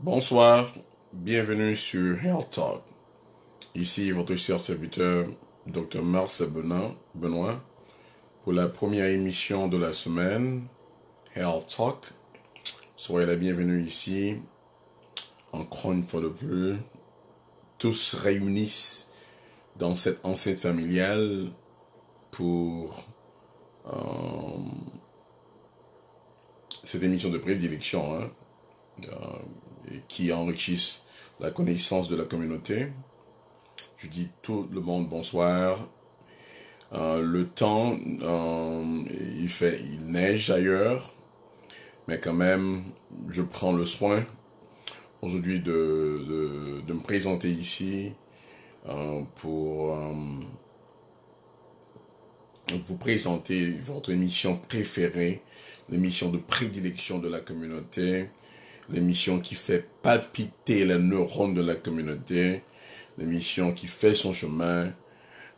Bonsoir, bienvenue sur Health Talk. Ici votre cher serviteur, Dr. Marcel Benoît, pour la première émission de la semaine, Health Talk. Soyez la bienvenue ici. Encore une fois de plus, tous réunissent dans cette enceinte familiale pour euh, cette émission de prédilection. Hein. Euh, qui enrichissent la connaissance de la communauté. Je dis tout le monde bonsoir. Euh, le temps, euh, il fait, il neige ailleurs, mais quand même, je prends le soin aujourd'hui de, de, me présenter ici euh, pour vous présenter votre émission préférée, l'émission de prédilection de la communauté, l'émission qui fait palpiter les neurones de la communauté, l'émission qui fait son chemin.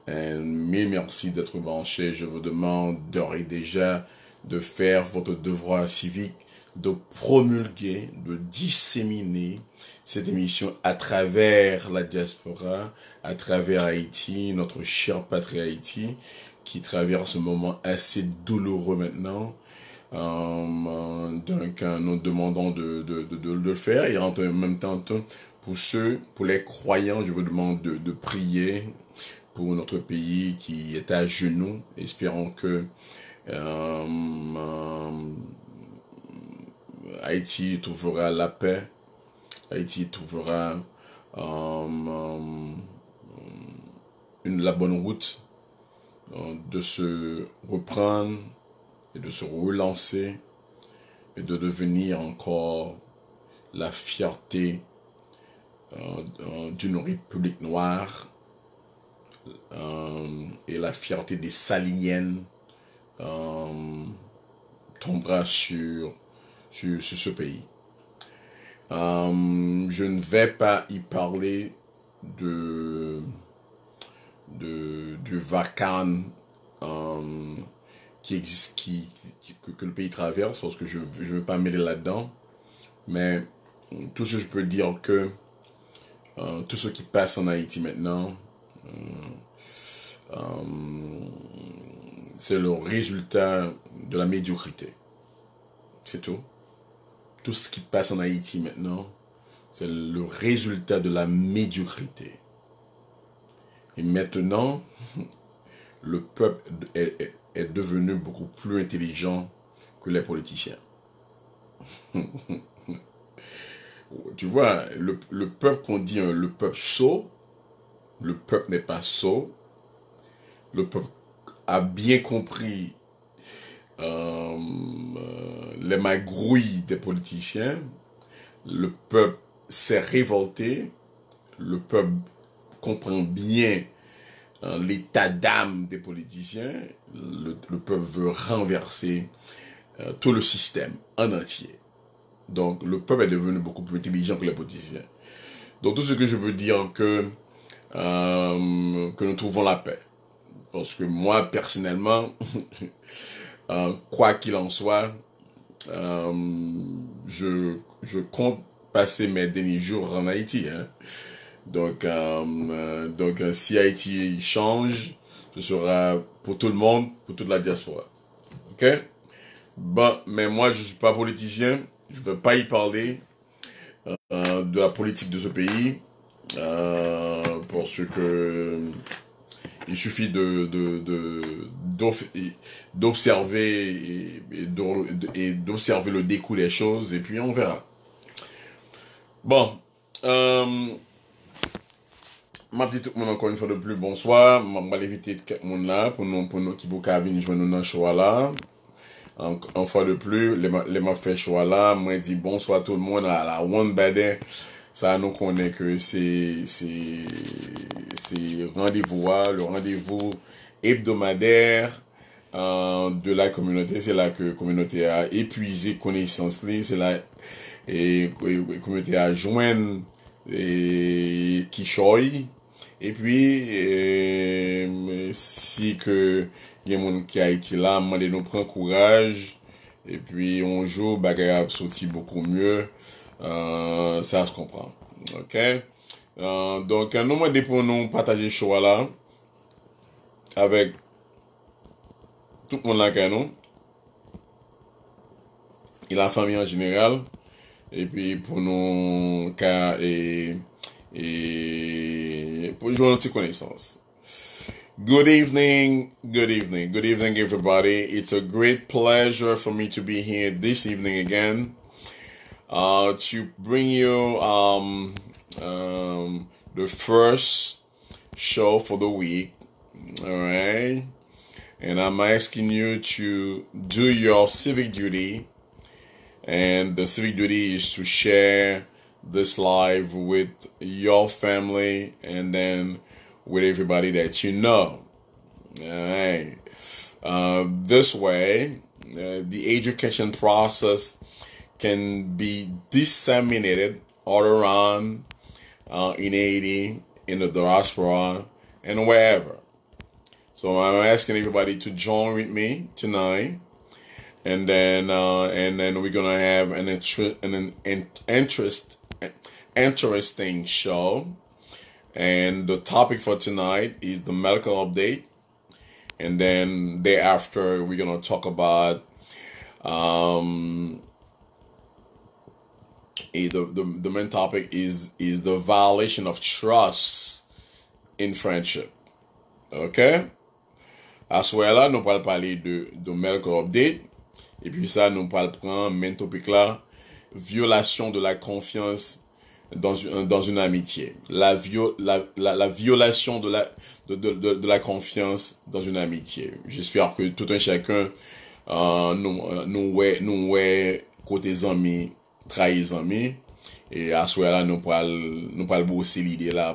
Euh, Mais merci d'être branché. Je vous demande d'ores et déjà de faire votre devoir civique, de promulguer, de disséminer cette émission à travers la diaspora, à travers Haïti, notre cher patrie Haïti, qui traverse un moment assez douloureux maintenant euh, donc nous demandons de, de, de, de, le faire et en même temps pour ceux, pour les croyants, je vous demande de, prier pour notre pays qui est à genoux. Espérons que euh, euh, Haïti trouvera la paix. Haïti trouvera une, la bonne route de se reprendre et de se relancer et de devenir encore la fierté euh, euh, d'une république noire euh, et la fierté des saliniennes euh, tombera sur, sur, ce pays. je ne vais pas y parler de, de, du vacan qui existe, qui, que, le pays traverse, parce que je ne veux pas m'aider là-dedans. Mais tout ce que je peux dire que euh, tout ce qui passe en Haïti maintenant, euh, euh, c'est le résultat de la médiocrité. C'est tout. Tout ce qui passe en Haïti maintenant, c'est le résultat de la médiocrité. Et maintenant, le peuple est est devenu beaucoup plus intelligent que les politiciens. tu vois, le, peuple qu'on dit, hein, le peuple sot, le peuple n'est pas sot. Le peuple a bien compris euh, euh, les magrouilles des politiciens. Le peuple s'est révolté. Le peuple comprend bien l'état d'âme des politiciens, le, peuple veut renverser euh, tout le système en entier. Donc le peuple est devenu beaucoup plus intelligent que les politiciens. Donc tout ce que je veux dire que, euh, que nous trouvons la paix. Parce que moi, personnellement, euh, quoi qu'il en soit, je, compte passer mes derniers jours en Haïti. Hein. Donc, euh, euh, donc euh, si Haïti change, ce sera pour tout le monde, pour toute la diaspora. OK mais moi, je ne suis pas politicien. Je ne veux pas y parler de la politique de ce pays. Euh, parce que il suffit de, d'observer et, d'observer le décoût des choses et puis on verra. Bon, M ap di tout moun ankon yon fwa de plu, bonsoy, m ap mal evite et ket moun la, pou nou ki bou ka vin jwen nou nan chwa la. An fwa de plu, le ma fwe chwa la, m ap di bonsoy tout moun, la wan bade, sa nou konen ke se se rendevo a, le rendevo hebdomader euh, de la komyonote, se la ke komyonote a epuize koneysans li, se la komyonote a jwen kishoy E pwi, euh, si ke gen moun ki a iti la, man de nou pren kouraj. E pwi, onjou, baka ya soti beaucoup mye. Sa se kompran. Ok. Euh, Donk, nou mwen de pou nou pataje chou ala. Awek, tout moun la kè nou. E la fami an jeneral. E pwi, pou nou kè e... E... Polyglot Renaissance. Good evening, good evening, good evening, everybody. It's a great pleasure for me to be here this evening again uh, to bring you um, um, the first show for the week. All right. And I'm asking you to do your civic duty. And the civic duty is to share this live with your family and then with everybody that you know. All right. Uh, this way, uh, the education process can be disseminated all around uh, in Haiti, in the diaspora, and wherever. So I'm asking everybody to join with me tonight, and then uh, and then we're gonna have an, an, an interest interesting show. And the topic for tonight is the medical update. And then day after, we're going to talk about um, eh, the, the, the main topic is, is the violation of trust in friendship. Okay? As well, nou pal pale de, de medical update E pi sa nou pal pran Main topic la violation de la confiance. Dans un amitye La violasyon De la konfians Dans un amitye J espere ke tout un chakon Nou we kote zami Trai zami E aswe la nou pal Nou pal bose lide la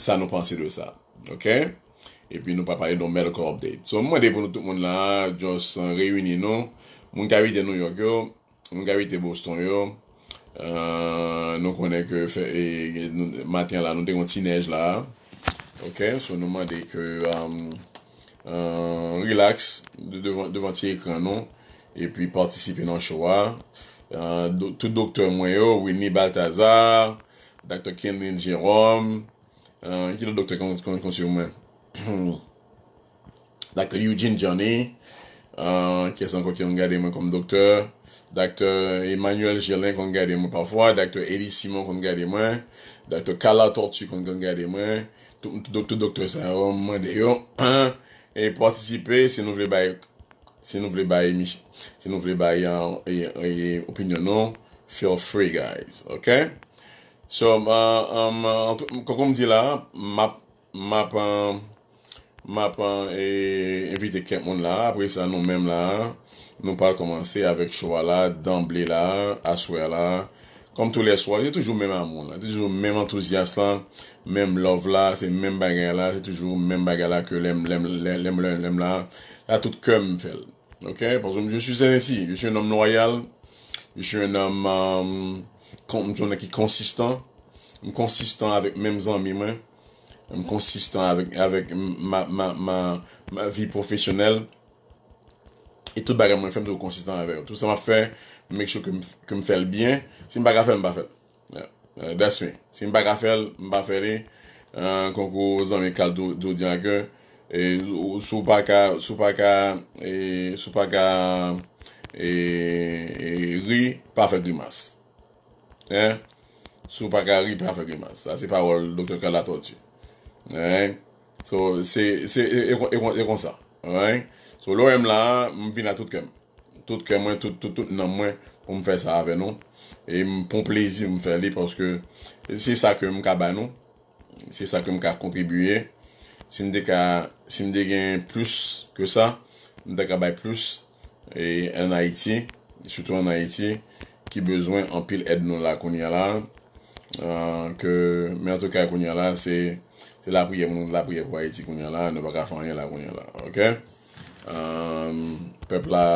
Sa nou panse de sa Ok E pi nou pal pale don medical update So mwen depon nou tout moun la Jons euh, reyouni nou Mwen gavite New York yo Mwen gavite Boston yo Euh, nou konen ke e, e, maten la nou de kon ti nej la Ok, sou nou man um, um, de ke relax Devanti ekran nou E pi partisipi nan chowa euh, Tout doktor mwen yo, Winnie Balthazar Doktor Kenan Jerome euh, Ki do doktor kon si ou men? Doktor Eugene Johnny Ki asan kon ki yon gade men kon doktor Dr. Emmanuel Jelin kong gade mwen pavwa, Dr. Eddie Simon kong gade mwen, Dr. Kala Tortu kong gade mwen, Dr. Dr. Saron oh, Mwadeyo, e partisipe se nou vle baye, se nou vle baye mi, se nou vle baye yon, yon opinyonon, feel free guys, ok? So, koukoum di la, mapan, mapan e invite Kepmon la, apre sa nou menm la, nou pal komanse avek chwa la, d'anble la, aswe la, kom tou leswa, jè toujou men amoun la, toujou men entouzias la, men love la, se men baga la, se toujou men baga la, ke lem, lem, lem, la, la tout kem, fel. Ok, bonjoum, jè sou zè nè si, jè sou yon nom noyal, jè sou euh, yon nom, jè sou yon nom, jè sou yon nom konsistan, konsistan avek men zan mi men, konsistan avek ma vi profesyonel, E tout baga mwen fèm tou konsistant aveyo. Tout sa mwen fè, mwen mèk chou kèm fèm biyen. Si mwen baga fèm, mwen baga fèm. Desme. Si mwen baga fèm, mwen baga fèm li. An kon kon zan mwen kal do diyan ke. E sou baka, sou baka, e sou baka, e ri, pa fèm di mas. E? Sou baka ri, pa fèm di mas. Sa se parol doktor kal la tol ti. E? So, se, se, e kon sa. E? So lo em la, m vin a tout kem, tout kem mwen, tout tout tout nan mwen pou m fè sa avè non, e m pon plezi m fè li, porske se sa kem m ka bè non, se sa kem m ka kontribuyè, se m dekè, se m dekè plus ke sa, m dekè bè plus, e en Haiti, soutou en Haiti, ki bezwen an pil et non la kounye la, euh, ke mè an tout kè kounye la, se la pou yev nou, la pou yev Haiti kounye la, nou pa kè fè an yè la kounye la, ok? Euh, pepl la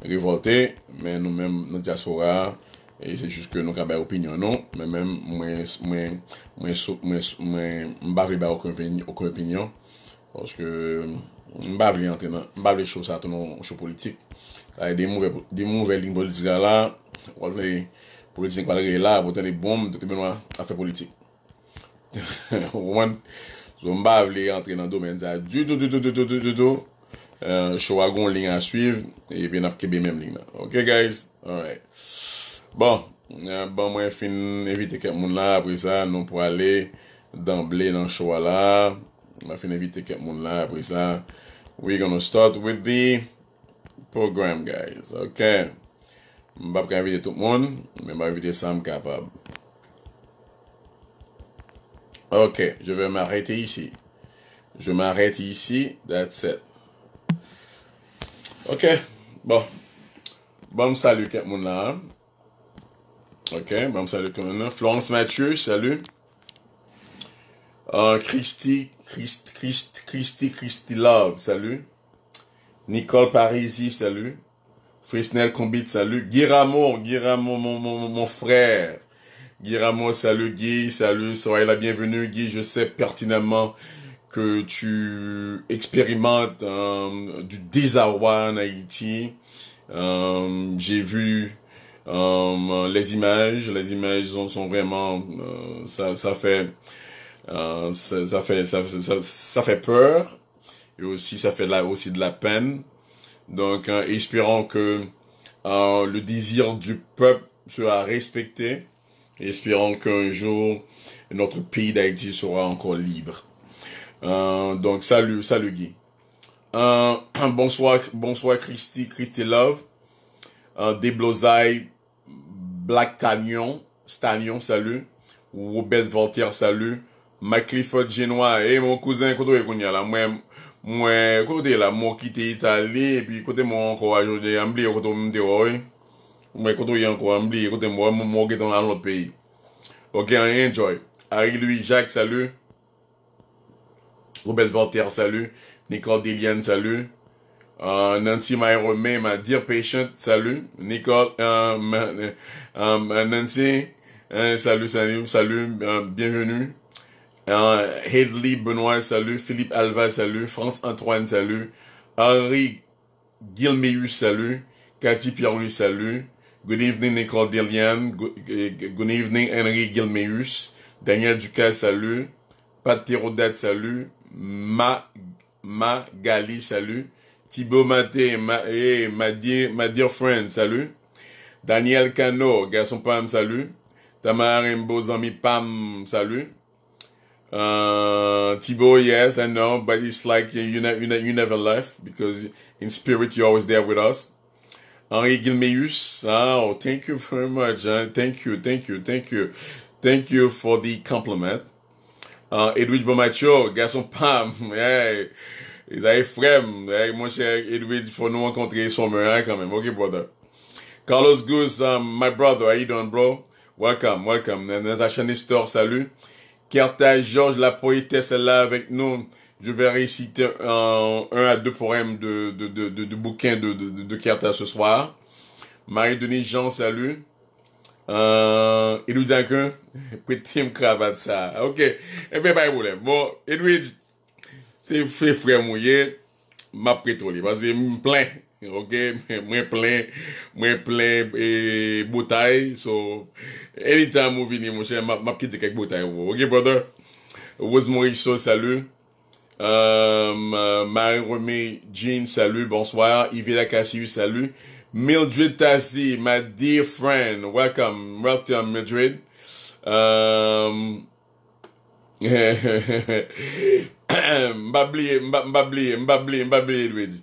rivolte, men nou men nan diaspora, e se jiske nou ka bay opinyon nou, men men mwen mwen mwen mwen mbavle bay okon opinyon poske mbavle chou sa tonon chou politik de moun velding politika la politik se kwa lere la botan e bom, dete benwa afe politik ou mwen mbavle antre nan domen dja doudoudoudoudoudou Euh, showa gon ling an suyv, e ben apkebe menm ling nan Ok guys, bon, euh, bon mwen fin evite ket moun la apri sa Non pou ale damble nan showa la Mwen fin evite ket moun la apri sa We gonna start with the program guys Mwen bap kan evite tout moun, mwen bap evite sa m kapab Ok, je ven m arete isi Je ven m arete isi, that's it Ok, bon. Bon salut, monde là. Ok, bon salut, là, Florence Mathieu, salut. Christy, ah, Christy, Christ, Christ, Christy, Christy Love, salut. Nicole Parisi, salut. Frisnel Combit, salut. Guy Guiramo, mon, mon, mon frère. Guiramo, salut Guy, salut, soyez la bienvenue Guy, je sais pertinemment que tu expérimentes euh, du désarroi en Haïti. Euh, J'ai vu euh, les images, les images sont, sont vraiment, euh, euh, ça, ça, fait, ça, ça, fait, ça, ça, fait peur et aussi ça fait de la, aussi de la peine. Donc, espérons que le désir du peuple sera respecté. Espérons qu'un jour notre pays d'Haïti sera encore libre. Euh, donc salut salut Guy euh, bonsoir, bonsoir Christy, Christy Love, euh, Blosai Black Tanyon Stanyon, salut. Robert Voltaire, salut. McClifford Genois et eh, mon cousin, koto là, e moi, la, suis là kote la, je suis puis, Je suis en ambli moi, Je suis ambli, moi, moi qui dans Ok, enjoy. Harry Louis Jacques, salut. Robert Voltaire, salut. Nicole Dillian, salut. Euh, Nancy Myro ma Dear Patient, salut. Nicole, euh, euh, Nancy, salut, salut, salut, bienvenue. Hedley Benoît, salut. Philippe Alva, salut. France Antoine, salut. Henri Guilmeus, salut. Cathy pierre salut. Good evening, Nicole Delian. Eh, good, evening, Henri Guilmeus. Daniel Ducas, salut. Pat Rodat, salut. Ma, Gali, salut. Thibaut Maté, ma, hey, eh, my, dear, my dear friend, salut. Daniel Cano, garçon Pam, salut. Tamara beau ami Pam, salut. Uh, Thibaut, yes, I know, but it's like you, you, ne- you, never left because in spirit you're always there with us. Henri Gilmeus, oh, thank you very much. Uh, thank you, thank you, thank you. Thank you for the compliment. Hein, Edwidge Bomacho, garçon Pam, hey, ils avaient frem, hey, mon cher Edwidge, faut nous rencontrer sommer, hein, quand même, ok, brother. Carlos Goose, um, my brother, how you doing, bro? Welcome, welcome. Natasha Nestor, salut. Kerta Georges, la poétesse, elle est là avec nous. Je vais réciter un, à deux poèmes de, de, de, de, bouquin de, de, de Kerta ce soir. marie denis Jean, salut. Edwidge euh, akon? Petim kravat sa Ok, epen bay mwole Edwidge, se fwe fwe mwoye Map preto li Mwen plen Mwen plen Mwen plen botay So, elitan mwovine mwoshe Map kit dekak botay wou Ok brother, Woz Moriso, salu euh, Maren Romy, Jean, salu Bonsoir, Ivela Kasyu, salu Mildred Tassi, my dear friend. Welcome, welcome, Mildred. Um, Mbabliye, mbabliye,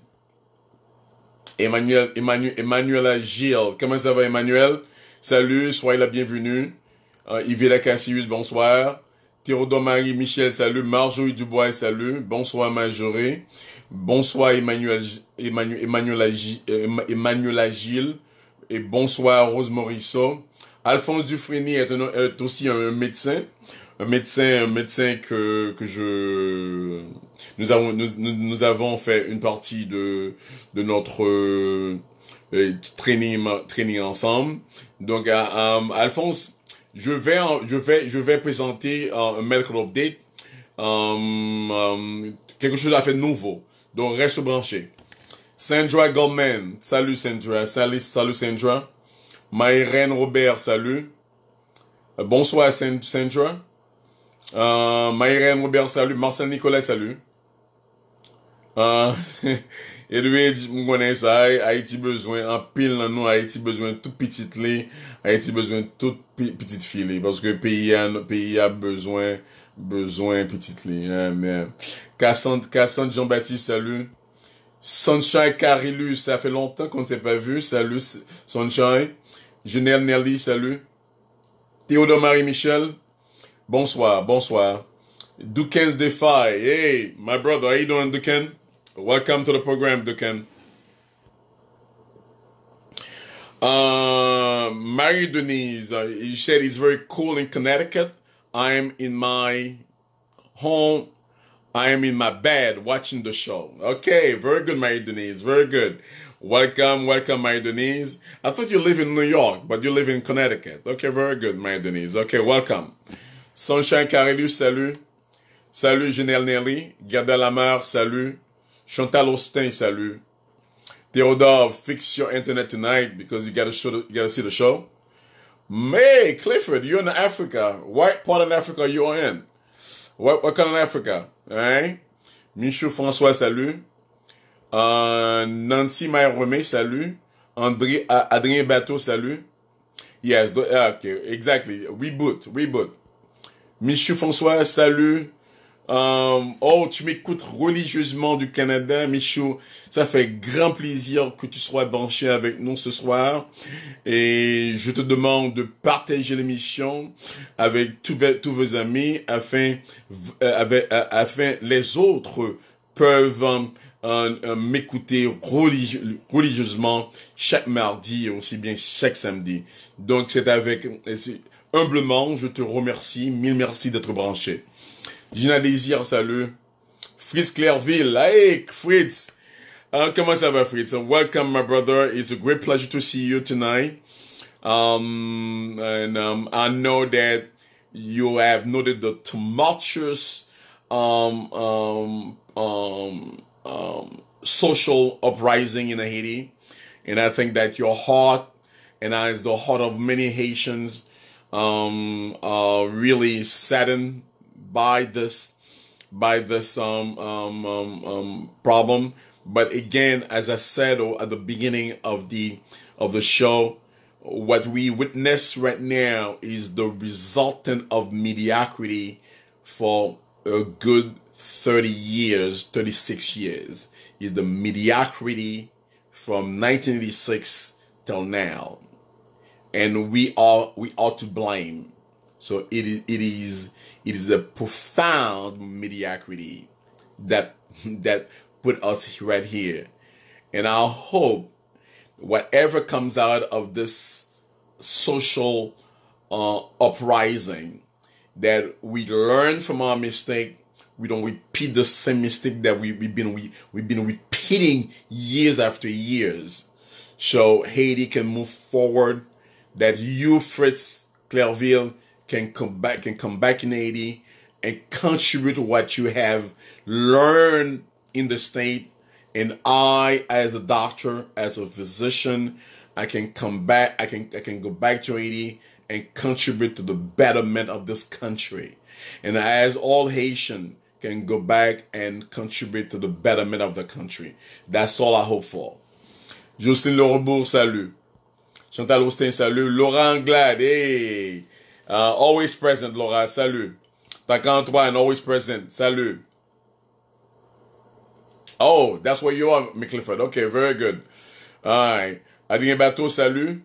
Emmanuel, Emmanuel, Emmanuel Gilles. Comment ça va, Emmanuel? Salut, soyez la bienvenue. Uh, Yves Cassius, bonsoir. Théodore Marie Michel, salut. Marjorie Dubois, salut. Bonsoir, Marjorie. Bonsoir Emmanuel, Emmanuel, Emmanuel, Agile, Emmanuel Agile et bonsoir Rose Morisseau. Alphonse Dufresne est, aussi un médecin, un médecin, un médecin que, que je, nous avons, nous, avons fait une partie de, de notre euh, training, ensemble. Donc, Alphonse, je vais, je vais, je vais présenter euh, un medical update, euh, quelque chose à fait nouveau donc, reste branché. Sandra Goldman, salut Sandra, salut, salut Sandra. Maïren Robert, salut. Euh, bonsoir Sandra. Euh, Robert, salut. Marcel Nicolas, salut. Euh, Edwidge, besoin. Haïti besoin en pile, nous Haïti besoin toute tout petit besoin de toute tout petit Parce que le pays a besoin besoin, petite ligne. mais. Cassandre, Jean-Baptiste, salut. Sunshine Carillus ça fait longtemps qu'on ne s'est pas vu. Salut, Sunshine. Junel Nelly, salut. Théodore Marie-Michel, bonsoir, bonsoir. Duken's Defy, hey, my brother, how you doing, Duken? Welcome to the program, Duken. Uh, Marie Denise, uh, you said it's very cool in Connecticut. I am in my home. I am in my bed watching the show. Okay, very good, my Denise. Very good. Welcome, welcome, my Denise. I thought you live in New York, but you live in Connecticut. Okay, very good, my Denise. Okay, welcome. Sunshine Carelu, salut. Salut, General Nelly. Gabel Lamar, salut. Chantal Austin, salut. Theodore, fix your internet tonight because you gotta show the, you gotta see the show. May Clifford, you're in Africa. What part of Africa you are in? What, what kind of Africa? Right? Michel François, salut. Euh, Nancy maire romé salut. André, euh, Adrien Bateau, salut. Yes, ah, okay, exactly. Reboot, reboot. Michel François, salut. Euh, oh, tu m'écoutes religieusement du Canada, Michou. Ça fait grand plaisir que tu sois branché avec nous ce soir. Et je te demande de partager l'émission avec tous, vos amis afin, euh, euh, afin les autres peuvent m'écouter religieusement chaque mardi et aussi bien chaque samedi. Donc c'est avec, humblement, je te remercie. Mille merci d'être branché. Gina Désir, salut. Fritz Clairville, like Fritz. Uh, comment ça va, Fritz? Welcome, my brother. It's a great pleasure to see you tonight. Um, and um, I know that you have noted the tumultuous um, um, um, um, social uprising in Haiti. And I think that your heart, and as the heart of many Haitians, um, are really saddened by this by this um, um, um, um, problem. But again, as I said at the beginning of the of the show, what we witness right now is the resultant of mediocrity for a good 30 years, 36 years, is the mediocrity from 1986 till now. And we are we are to blame. So it is it is it is a profound mediocrity that that put us right here. And I hope whatever comes out of this social uh, uprising, that we learn from our mistake. We don't repeat the same mistake that we, have been we, we've been repeating years after years. So Haiti can move forward. That you, Fritz Clairville, can come back can come back in Haiti and contribute what you have learned in the state. And I, as a doctor, as a physician, I can come back. I can I can go back to Haiti and contribute to the betterment of this country. And as all Haitian can go back and contribute to the betterment of the country. That's all I hope for. Justin Lerobourg, salut. Chantal Austin, salut. Laurent Glad, hey. Uh, always present, Laura. Salut. Taka Antoine, always present. Salut. Oh, that's where you are, McClifford. Okay, very good. All Adrien Bateau, salut.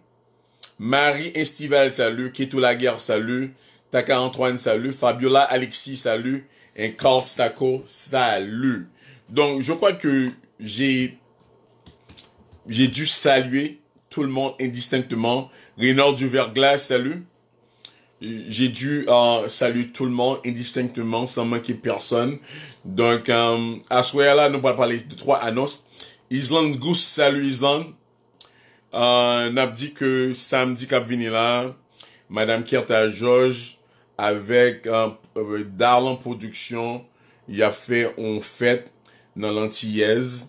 Marie Estival, salut. Ketou Laguerre, salut. Taka Antoine, salut. Fabiola Alexis, salut. Et Carl Stacco, salut. Donc, je crois que j'ai, j'ai dû saluer tout le monde indistinctement. Renard du Verglas, salut j'ai dû euh, saluer tout le monde indistinctement, sans manquer personne. Donc, euh, à ce là nous allons parler de trois annonces. Island Goose, salut Island. Euh, a dit que samedi cap là, Madame Kerta George, avec euh, euh, Darlan Production, il a fait une fête dans l'antillaise.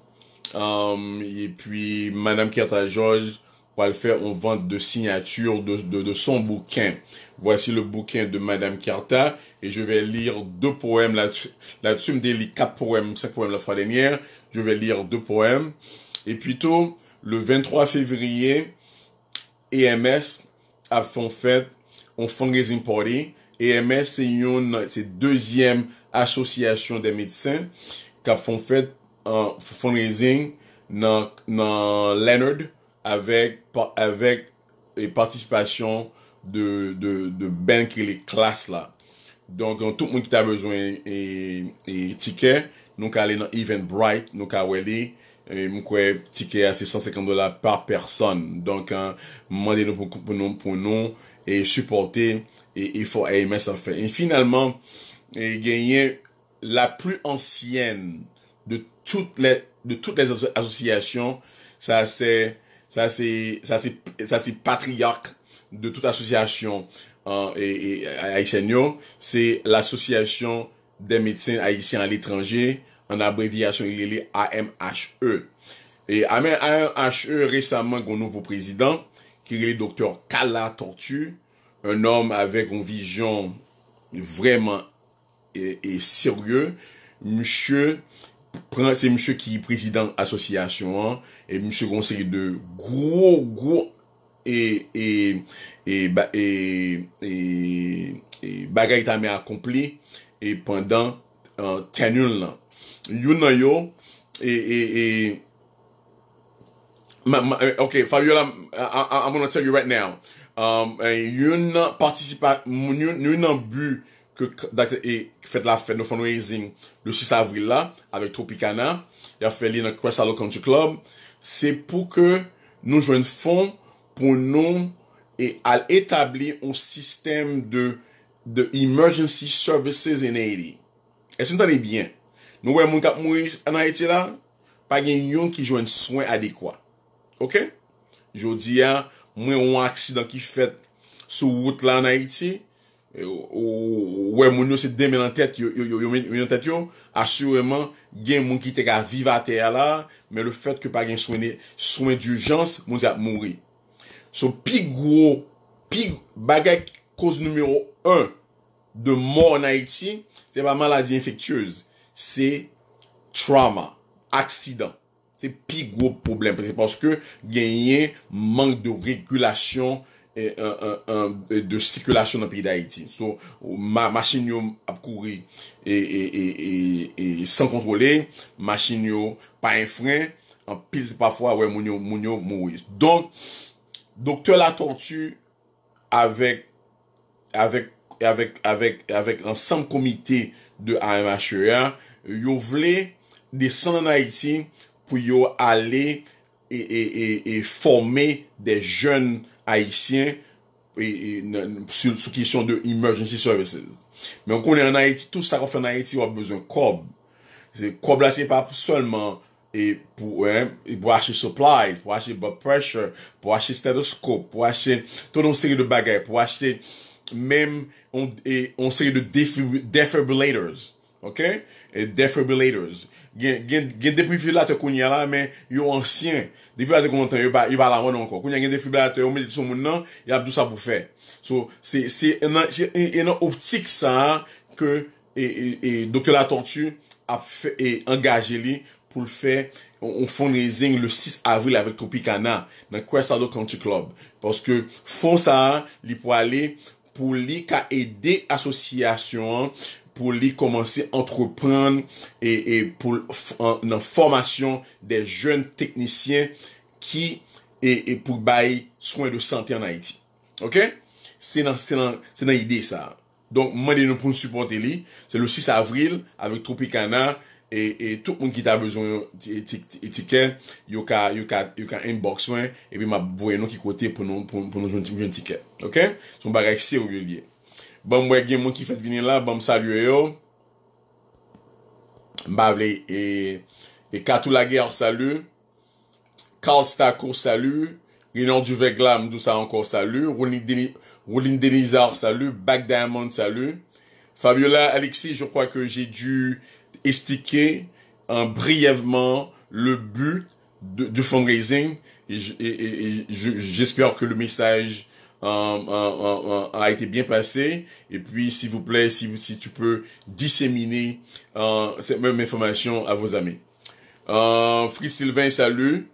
Euh, et puis, Madame Kerta George va le faire on vente de signatures de, de son bouquin. Voici le bouquin de Madame Carta et je vais lire deux poèmes là-dessus. Là-dessus, me quatre poèmes, cinq poèmes la fois dernière. Je vais lire deux poèmes. Et plutôt, le 23 février, EMS a fait un fundraising party. EMS, c'est une, deuxième association des médecins qui a fait un fundraising dans, dans Leonard avec, avec et participation De banki le klas la Donk an tout moun ki ta bezwen E, e tike Nou ka ale nan Eventbrite Nou ka weli e, Moun kwe tike a se 150 dola par person Donk an mwande nou pou nou Poun nou e supporte E, e for aimen sa fe E finalman E genye la plu ansyen De tout les Asosiyasyon Sa se Patriark de tout asosyasyon ayisenyo, se l'asosyasyon de medsen ayisyen al etranje, an abrevyasyon il ele AMHE. E amen AMHE resaman gounou pou prezidant, ki ele doktor Kala Tortu, un om avek an vijyon vreman e seryou, msye, se msye ki prezidant asosyasyon, e msye gounse de gounse E, e, e, e bagay tanme akompli e pandan tenyoun lan. Yon nan yo, e... Ok, Fabiola, I'm gonna tell you right now. Um, yon nan participat, yon nan bu ke fèt la fèt no fundraising le 6 avril la, avek Tropicana, ya fèt li nan Crest Hollow Country Club, se pou ke nou jwen fon pou nou e al etabli on sistem de emergency services enay li. E sin tan e bien. Nou wey moun kap moun anayeti la, pa gen yon ki jo en soen adekwa. Ok? Jodi ya, moun yon akcidant ki fet sou wout la anayeti, e, ou wey moun yon se demen an tèt yon, yon tèt yon, asureman gen moun ki te ka vivate ya la, me le fet ke pa gen soen d'urjans, moun se ap moun ri. So, pi gro, pi bagay koz numero 1 de mor nan Haiti, se pa maladi infektyoze, se trauma, aksidan, se pi gro problem. Pen se paske genye mank de rekylasyon e euh, euh, euh, de sykylasyon nan pi da Haiti. So, masin yo ap kouri e san kontrole, masin yo pa enfren, an pil se pa fwa, moun yo moui. Donk, Dokte La Tortue avèk ansem komite de AMHRA e yo vle desan an Haïti pou yo ale e forme de joun Haïtien sou kisyon de emergency services. Men konen an Haïti, tout sa kon fè an Haïti yo ap bezon kob. Kob la se pa pou solman... E pou eh, e ashe supply, pou ashe blood pressure, pou ashe stethoscope, pou ashe tonon seri de bagay, pou ashe menm e, on seri de defibrillators. Ok? E defibrillators. Gen defibrillator konye la men yon ansyen. Defibrillator konwantan, yon pa la wan anko. Konye gen defibrillator yon men diso moun nan, yon ap do sa pou fe. So, se enan e optik sa, ke doke la tortue ap engaje li. pou l fè, on fon rezeng le 6 avril avèk Tropicana, nan Kwaesado Country Club, paske fon sa, li pou ale, pou li ka ede asosyasyon, pou li komanse antropan, e, e pou nan formasyon, de jen teknisyen, ki, e, e pou bayi, swan de sante an Haiti, ok, se nan ide sa, donk, mwen di nou pou n supote li, se le 6 avril, avèk Tropicana, pou l fè, Et e tout moun ki ta bezon yon etiket, yo ka inbox wè, epi ma bouye nou ki kote pou nou joun etiket. Ok? Son bagay si ou yon liye. Bon, mwen gen moun ki fèd vini la, bon, salu yo e yo. Mba vle, e, e Katou Laguè or salu, Karl Stakou salu, Rino Duvegla mdou sa anko salu, Roulin Deniza or salu, Bag Diamond salu, Fabiola Alexi, jou kwa ke jè du... expliquer en brièvement le but du fundraising et, j'espère que le message euh, euh, euh, a été bien passé. Et puis, s'il vous plaît, si, si tu peux disséminer cette même information à vos amis. Euh, Fritz Sylvain, salut.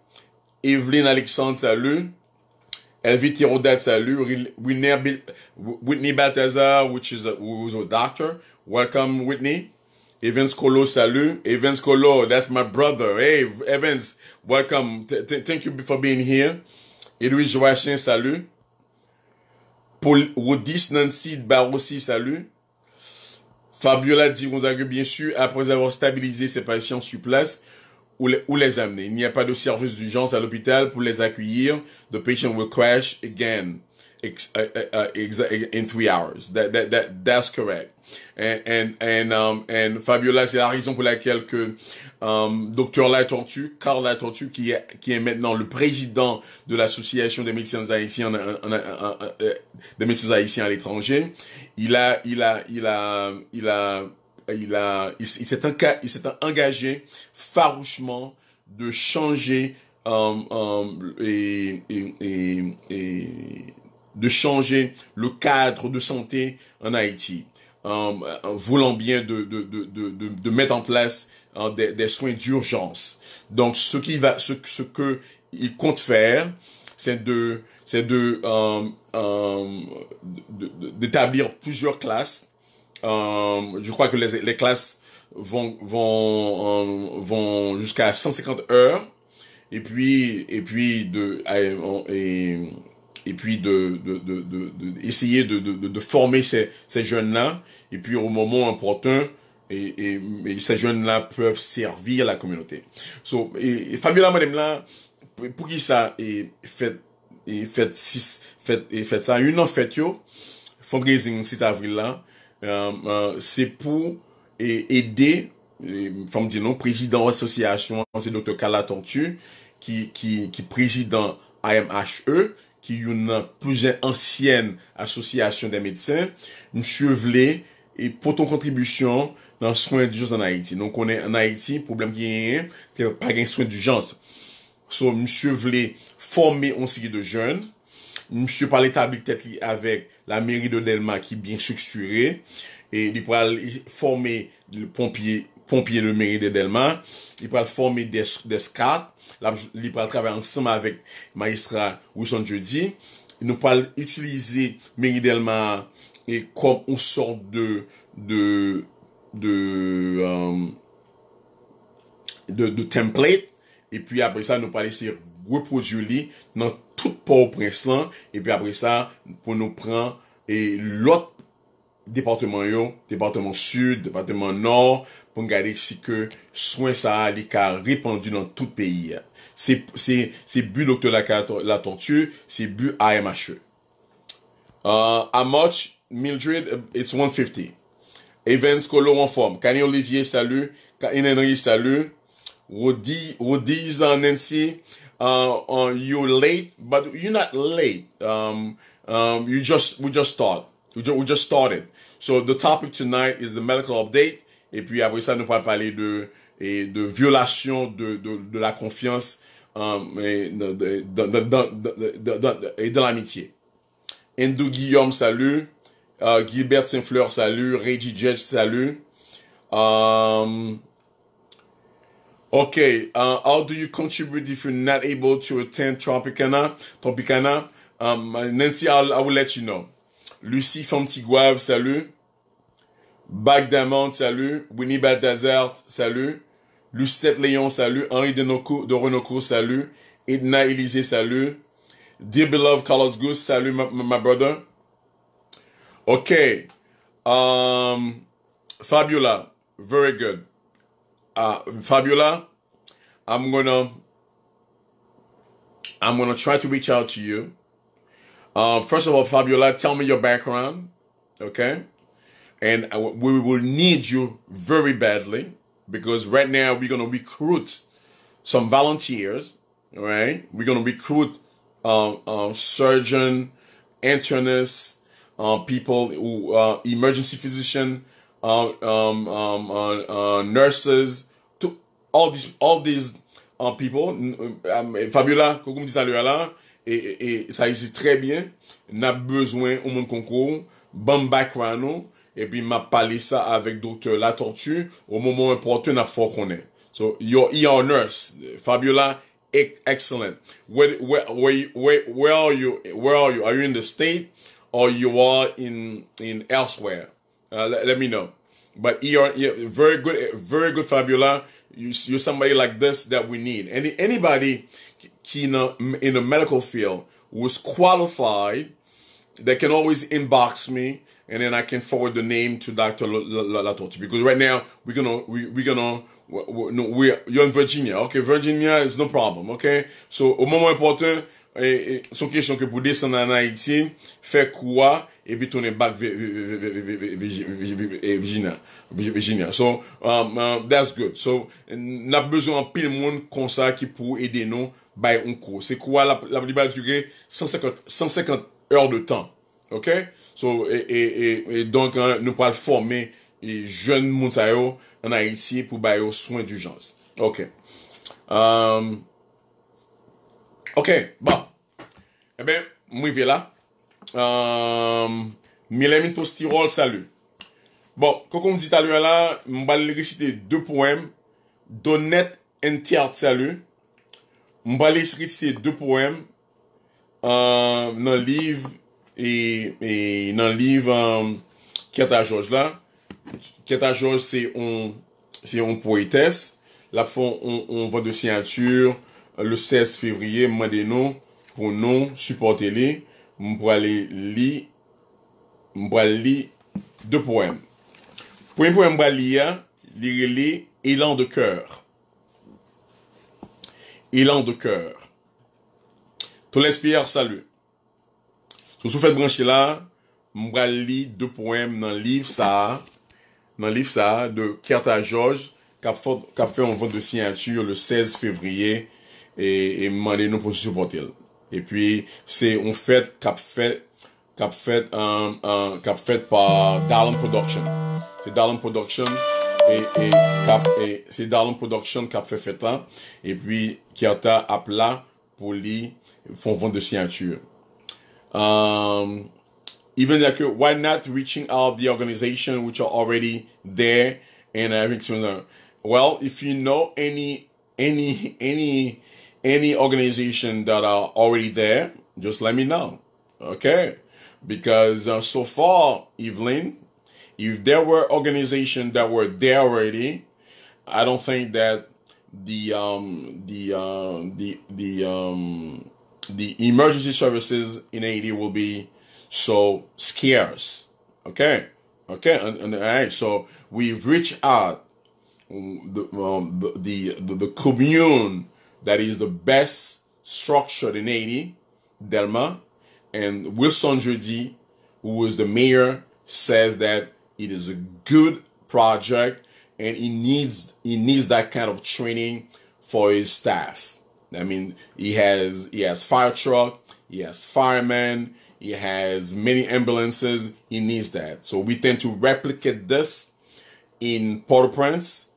Evelyn Alexandre, salut. Elvie Thérodat, salut. Whitney, Balthazar, which is a, who's a doctor. Welcome, Whitney. Evans Colo, salut. Evans Colo, that's my brother. Hey, Evans, welcome. Thank you for being here. Louis Joachim, salut. Paul Rodis Nancy Barossi, salut. Fabiola dit Gonzague, bien sûr, après avoir stabilisé ses patients sur place, ou les, les amener. Il n'y a pas de service d'urgence à l'hôpital pour les accueillir. The patient will crash again en uh, uh, uh, three heures. That, that's correct. And, um, and, Fabiola, c'est la raison pour laquelle que um, Docteur La Tortue, Carl La Tortue, qui est, qui est maintenant le président de l'association des médecins haïtiens, euh, des médecins haïtiens à l'étranger, il a, il a, il a, il a, il a, il, s'est il s'est engagé farouchement de changer um, et de changer le cadre de santé en Haïti, en, voulant bien de, de, de, de, mettre en place des, des, soins d'urgence. Donc, ce qui va, ce, ce que il compte faire, c'est de, c'est de, euh, euh d'établir plusieurs classes. Euh, je crois que les, les classes vont, vont, euh, vont jusqu'à 150 heures. Et puis, et puis de, et, et puis de, de, de, de, essayer de, de, former ces, ces jeunes-là, et puis au moment important, et, et, ces jeunes-là peuvent servir la communauté. So, et, Fabiola Madame pour, qui ça, et fait et fait six, fait et ça, une en fait yo, fundraising avril là, euh, euh, c'est pour et, aider, le femme dit non, président association, c'est Dr. Kala Tortue, qui, qui, qui président AMHE, ki yon nan plusen ansyen asosyasyon de medsen, msye vle, e poton kontribusyon nan swen dijonse nan Haiti. Non konen an Haiti, problem genyen, te pa gen swen dijonse. So, msye vle, fomey on siri de jen, msye pal etabli tet li avek la meri de Delma, ki bien suksure, e li pou al fomey pompye yon, pompye le meride delman, li pral forme deskade, li pral trabe ansama vek maestra Wilson Jody, li pral utilize meride delman e kon on sort de de de euh, template, e pi apre sa, li pral se reposye li nan tout pa ou prenslan, e pi apre sa, pou nou pran e lot Departement yon, departement sud, departement nor, pou ngade si ke swen sa li ka ripandu nan tout peyi. Se bu doktor la tortue, se bu AMHE. A March, e. uh, Mildred, it's 150. Evens koloron form. Kani Olivier, salu. Kani Nenri, salu. Wodi, wodi, Nensi. Uh, uh, you're late, but you're not late. Um, um, you just, we just start. We just started. So the topic tonight is the medical update. Et puis après ça, nous allons parler de, de violation de, de, de la confiance et de, l'amitié. Endo Guillaume, salut. Gilbert Saint-Fleur, salut. Reggie Judge, salut. Ok, okay, how do you contribute if you're not able to attend Tropicana? Nancy, je I will let you know. Lucie Fontiguave, salut. Bagdamant, salut. Winnie Badazart, salut. Lucette Léon, salut. Henri de, de salut. Edna Élysée, salut. Dear beloved Carlos Goose, salut, my, brother. OK. Um, Fabiola, very good. Uh, Fabiola, I'm gonna, I'm gonna try to reach out to you. Uh, first of all, Fabiola, tell me your background, okay? And we will need you very badly because right now we're going to recruit some volunteers, Right? right? We're going to recruit um, uh, surgeon, internists, uh, people, who, uh, emergency physician, uh, um, um, uh, uh, nurses, to all these all these uh, people. Um, Fabiola, e ça yusi très bien, N'a nap bezwen ou moun konkou, ban non? Et puis m'a parlé ça avec doktor la tortue au moment important. N'a fort fò konen. So, your ER nurse, Fabiola, excellent. Where, where, where, where are you? Where are you? Are you in the state or you are in in elsewhere? Uh, let, let, me know. But ER, yeah, very good, very good, Fabiola. You, you somebody like this that we need. Any anybody ki in a medical field, was qualified, they can always inbox me, and then I can forward the name to Dr. Latoti. Because right now, we're gonna, you're in Virginia, ok, Virginia is no problem, ok? So, au moment important, son question ke pou descend an IT, fè kwa, e bi tounen back Virginia. So, that's good. So, na bezou an pil moun, konsa ki pou ede nou, Bayonkou. Se kwa la pou li bayonkou ge 150 heure de tan. Ok? E, e, e, e donk euh, nou pal fome jen moun sa yo nan a iti pou bayonkou soin d'ujans. Ok. Um, ok. Bon. E ben, mwen ve la. Milen um, mwen to Stirol sa lou. Bon, koko mwen di talwe la, mwen bal le le kisite 2 poem. Donet en tiard sa lou. Mbwale isrit se de pouem nan liv ket a jorj la. Ket a jorj se yon pouetes. La fon, yon va de siyantur le 16 fevriye. Mwade nou pou nou, suporte li. Mbwale li de pouem. Pouen pouen mbwale li ya, li li elan de kèr. ilan de kèr. Ton l'inspire, salu. Sousou fèd branchi la, mwa li dè poèm nan liv sa, nan liv sa, de Kerta Joj, kap fè an vòt de siyantur le 16 fevriye, e manen nou posisyon potil. E pwi, se on fèd kap fèd, kap fèd an, kap fèd pa Dallon Production. Se Dallon Production, e, e, se Dallon Production kap fè fèd la, e pwi, ki ata ap la pou li de signature. Um, even like, why not reaching out the organization which are already there and having similar? Well, if you know any, any, any, any organization that are already there, just let me know. Okay. Because uh, so far, Evelyn, if there were organizations that were there already, I don't think that the um the um the the um the emergency services in Haiti will be so scarce. Okay, okay, and, and all right. So we've reached out the, um, the, the the commune that is the best structured in Haiti, Delma, and Wilson Jeudi, who is the mayor, says that it is a good project and he needs he needs that kind of training for his staff. I mean, he has he has fire truck, he has firemen, he has many ambulances. He needs that. So we tend to replicate this in Port-au-Prince,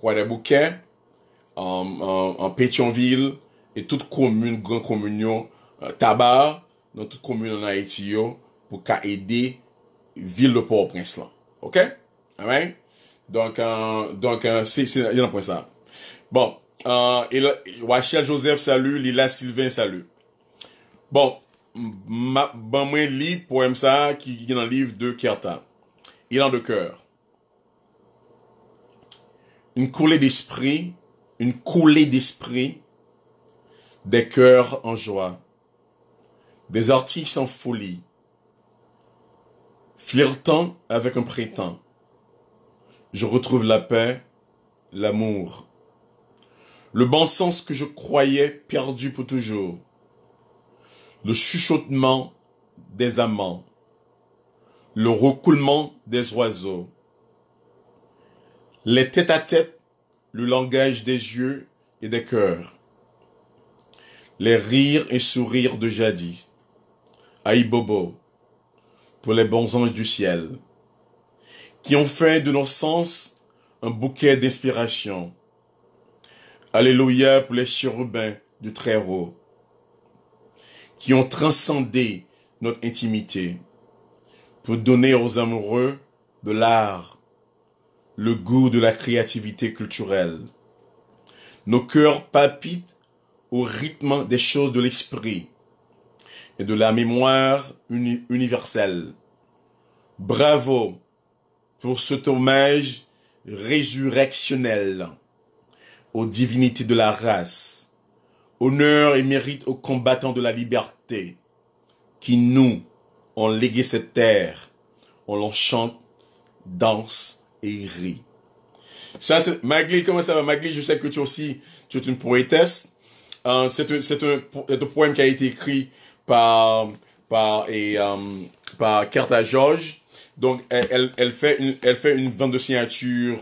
Quarabouquet, um, um, Pétionville et toute commune, grand communion, uh, Tabar, dans toute commune en Haïti pour qu'à aider ville de Port-au-Prince là. OK? All right? Donc, euh, donc euh, c'est Bon, euh, Joseph salut. Lila Sylvain salut. Bon, ma, ban lis qui ça qui est dans le livre de Kerta. en de cœur. Une coulée d'esprit, une coulée d'esprit, des cœurs en joie, des artistes en folie, flirtant avec un printemps je retrouve la paix, l'amour, le bon sens que je croyais perdu pour toujours, le chuchotement des amants, le recoulement des oiseaux, les tête-à-tête, le langage des yeux et des cœurs, les rires et sourires de jadis, Aïe Bobo, pour les bons anges du ciel qui ont fait de nos sens un bouquet d'inspiration. Alléluia pour les chérubins du très haut, qui ont transcendé notre intimité pour donner aux amoureux de l'art le goût de la créativité culturelle. Nos cœurs palpitent au rythme des choses de l'esprit et de la mémoire universelle. Bravo pour cet hommage résurrectionnel aux divinités de la race. Honneur et mérite aux combattants de la liberté qui nous ont légué cette terre. On l'enchante, danse et rit. Ça, c'est, Magli, comment ça va Magli, je sais que tu aussi, tu es une poétesse. Euh, c'est, un, un, un, poème qui a été écrit par, par, et, euh, par Carta George. Donc, elle, elle, fait, une, elle fait une vente de signature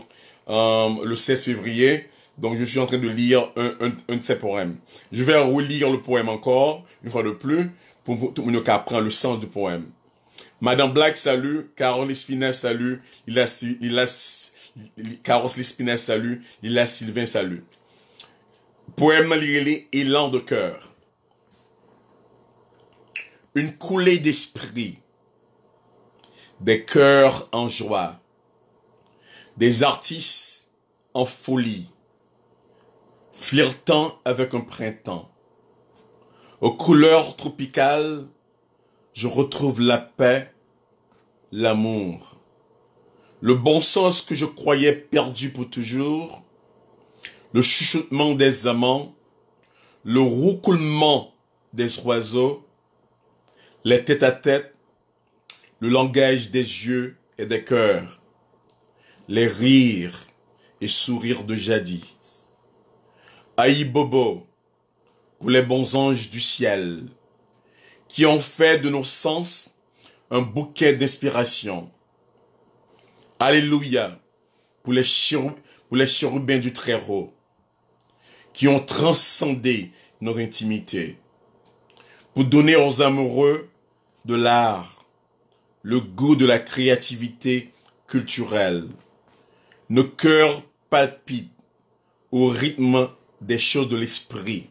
euh, le 16 février. Donc, je suis en train de lire un, un, un, de ses poèmes. Je vais relire le poème encore, une fois de plus, pour, que tout le monde apprenne le sens du poème. Madame Black, salue Carole Espinel, salut. Lila, Carole Espinel, salut. Lila Sylvain, salue Poème liré élan de cœur. Une coulée d'esprit des cœurs en joie, des artistes en folie, flirtant avec un printemps. Aux couleurs tropicales, je retrouve la paix, l'amour, le bon sens que je croyais perdu pour toujours, le chuchotement des amants, le roucoulement des oiseaux, les têtes à tête, le langage des yeux et des cœurs, les rires et sourires de jadis. Aïe Bobo, pour les bons anges du ciel, qui ont fait de nos sens un bouquet d'inspiration. Alléluia pour les, les chérubins du Très-Haut, qui ont transcendé notre intimité, pour donner aux amoureux de l'art le goût de la créativité culturelle. Nos cœurs palpitent au rythme des choses de l'esprit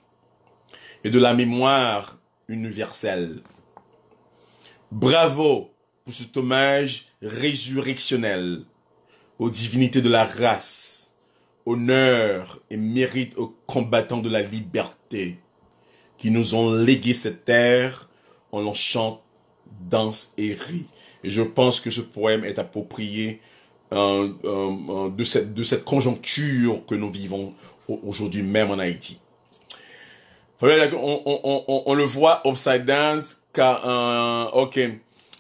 et de la mémoire universelle. Bravo pour cet hommage résurrectionnel aux divinités de la race, honneur et mérite aux combattants de la liberté qui nous ont légué cette terre, en l'enchantant danse et rit. Et je pense que ce poème est approprié euh, euh, euh, de, cette, de cette conjoncture que nous vivons aujourd'hui même en Haïti. On, le voit upside dance. car, ok.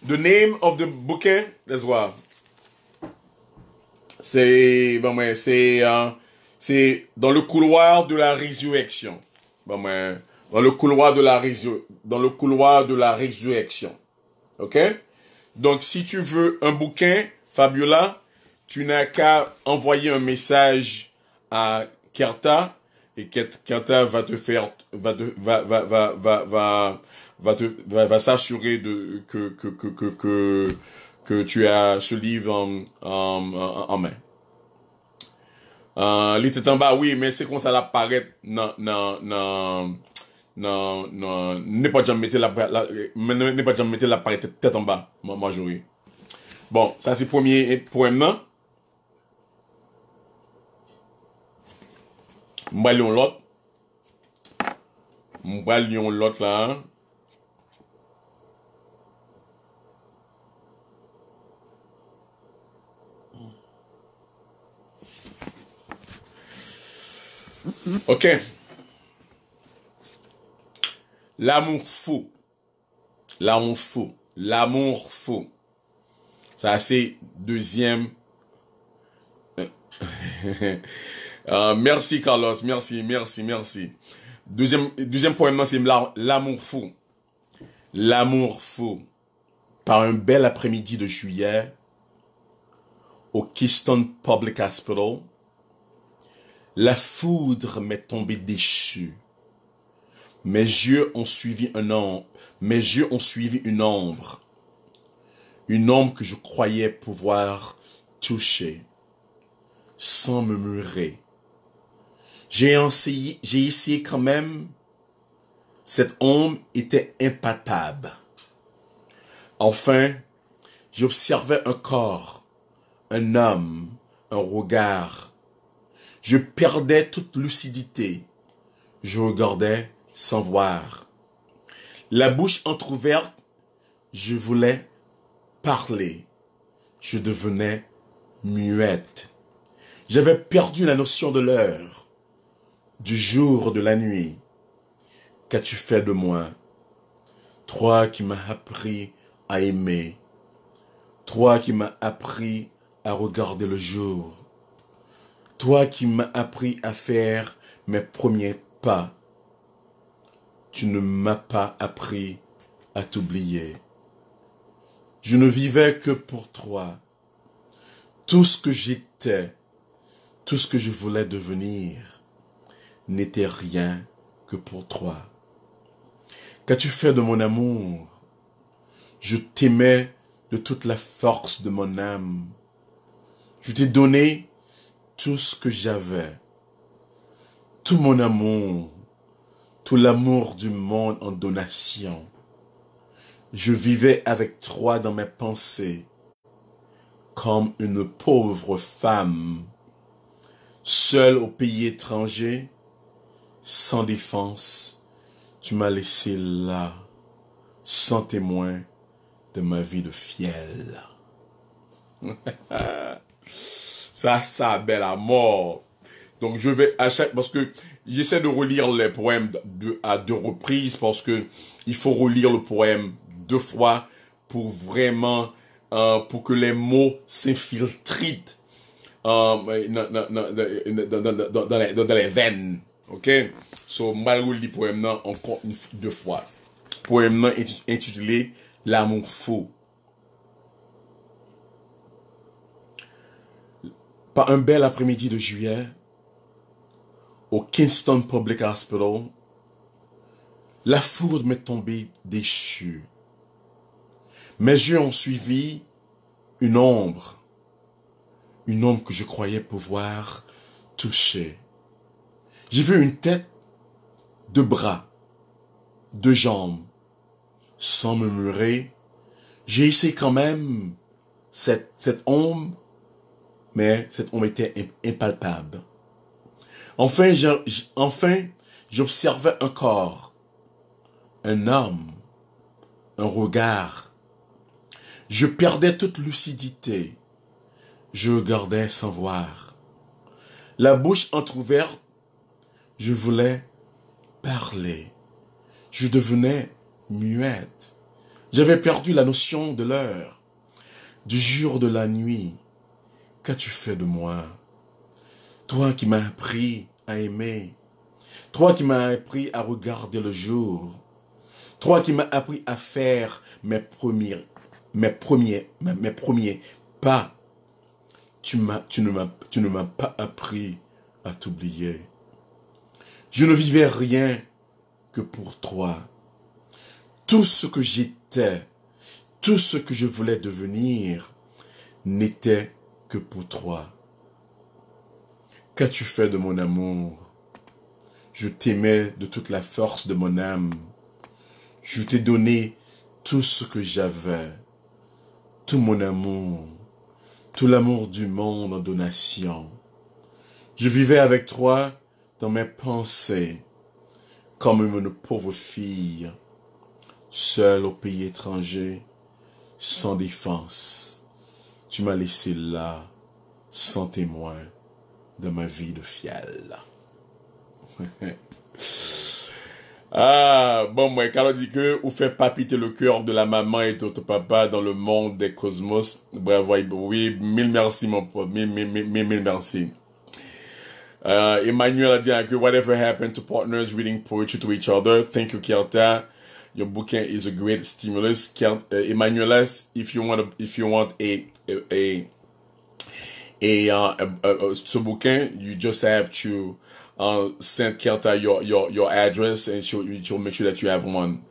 The name of the bouquet, let's voir. C'est, bon, c'est, c'est dans le couloir de la résurrection. dans le couloir de la dans le couloir de la résurrection. OK Donc, si tu veux un bouquin, Fabiola, tu n'as qu'à envoyer un message à Kerta et Kerta va te faire, va va, va, va, va, va, te, va, s'assurer de, que, que, que, que, que, tu as ce livre en, en, main. Euh, en en oui, mais c'est comme ça va dans, dans... non nan... nan... ne pa jan mette la pari tete an ba manjou e. Bon, sa si pwemye pwem nan. Mwa li yon lot. Mwa li yon lot la. Ok. Ok. L'amour fou, L'amour fou, L'amour fou. Ça, c'est deuxième. Euh, merci, Carlos. Merci, merci, merci. Deuxième, deuxième poème, c'est l'amour fou, L'amour fou. Par un bel après-midi de juillet, au Keystone Public Hospital, la foudre m'est tombée déchue mes yeux ont suivi un ombre. Mes yeux ont suivi une ombre. Une ombre que je croyais pouvoir toucher sans me mûrer. J'ai essayé, j'ai essayé quand même. Cette ombre était impalpable. Enfin, j'observais un corps, un homme, un regard. Je perdais toute lucidité. Je regardais sans voir. La bouche entr'ouverte, je voulais parler. Je devenais muette. J'avais perdu la notion de l'heure, du jour, de la nuit. Qu'as-tu fait de moi Toi qui m'as appris à aimer. Toi qui m'as appris à regarder le jour. Toi qui m'as appris à faire mes premiers pas tu ne m'as pas appris à t'oublier. Je ne vivais que pour toi. Tout ce que j'étais, tout ce que je voulais devenir, n'était rien que pour toi. Qu'as-tu fait de mon amour Je t'aimais de toute la force de mon âme. Je t'ai donné tout ce que j'avais, tout mon amour, tout l'amour du monde en donation. Je vivais avec toi dans mes pensées, comme une pauvre femme, seule au pays étranger, sans défense. Tu m'as laissé là, sans témoin de ma vie de fiel. ça, ça, belle amour. Donc je vais à chaque parce que j'essaie de relire les poèmes à deux reprises parce que il faut relire le poème deux fois pour vraiment euh, pour que les mots s'infiltrent dans, les, veines. Ok, so malgré le poème là encore une deux fois. Poème là intitulé L'amour faux. Par un bel après-midi de juillet, au Kingston Public Hospital, la foudre m'est tombée déchue. Mes yeux ont suivi une ombre, une ombre que je croyais pouvoir toucher. J'ai vu une tête, deux bras, deux jambes. Sans murmurer, j'ai essayé quand même cette, cette ombre, mais cette ombre était impalpable. Enfin, j'observais un corps, un homme, un regard. Je perdais toute lucidité. Je regardais sans voir. La bouche entr'ouverte, je voulais parler. Je devenais muette. J'avais perdu la notion de l'heure, du jour de la nuit. Qu'as-tu fait de moi? Toi qui m'as appris à aimer. Toi qui m'as appris à regarder le jour. Toi qui m'as appris à faire mes premiers, mes premiers, mes, premiers pas. Tu, tu ne tu ne m'as pas appris à t'oublier. Je ne vivais rien que pour toi. Tout ce que j'étais, tout ce que je voulais devenir, n'était que pour toi. Qu'as-tu fait de mon amour Je t'aimais de toute la force de mon âme. Je t'ai donné tout ce que j'avais, tout mon amour, tout l'amour du monde en donation. Je vivais avec toi dans mes pensées, comme une pauvre fille, seule au pays étranger, sans défense. Tu m'as laissé là, sans témoin de ma vie de fiel ah, bon, moi, quand on dit que vous faites papiter le cœur de la maman et de votre papa dans le monde des cosmos, bravo, oui, mille merci, mon pauvre, mille, mille, mille, mille merci. Euh, Emmanuel a dit que whatever happened to partners reading poetry to each other, thank you, Kierta, Your book is a great stimulus. Euh, Emmanuel, if you want, if you want a, a et euh, euh, euh, ce bouquin, you just have to uh, send Kelta your, your, your address and she'll, she'll make sure that you have one.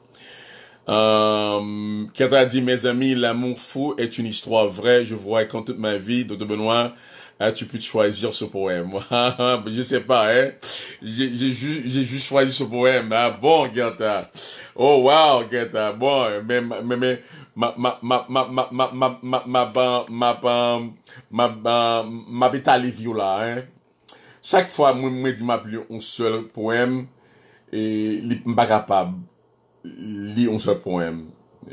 Um, a dit, mes amis, l'amour fou est une histoire vraie. Je vous raconte toute ma vie. Dr. Benoît, as tu pu choisir ce poème. je sais pas, hein. J'ai juste choisi ce poème. Ah, bon, Kerta? Oh, wow, Kerta. Bon, mais, mais, mais, Ma be tali vi ou la. Chak fwa mwen di ma pli ou se poem, li mba gapab. Li ou se poem.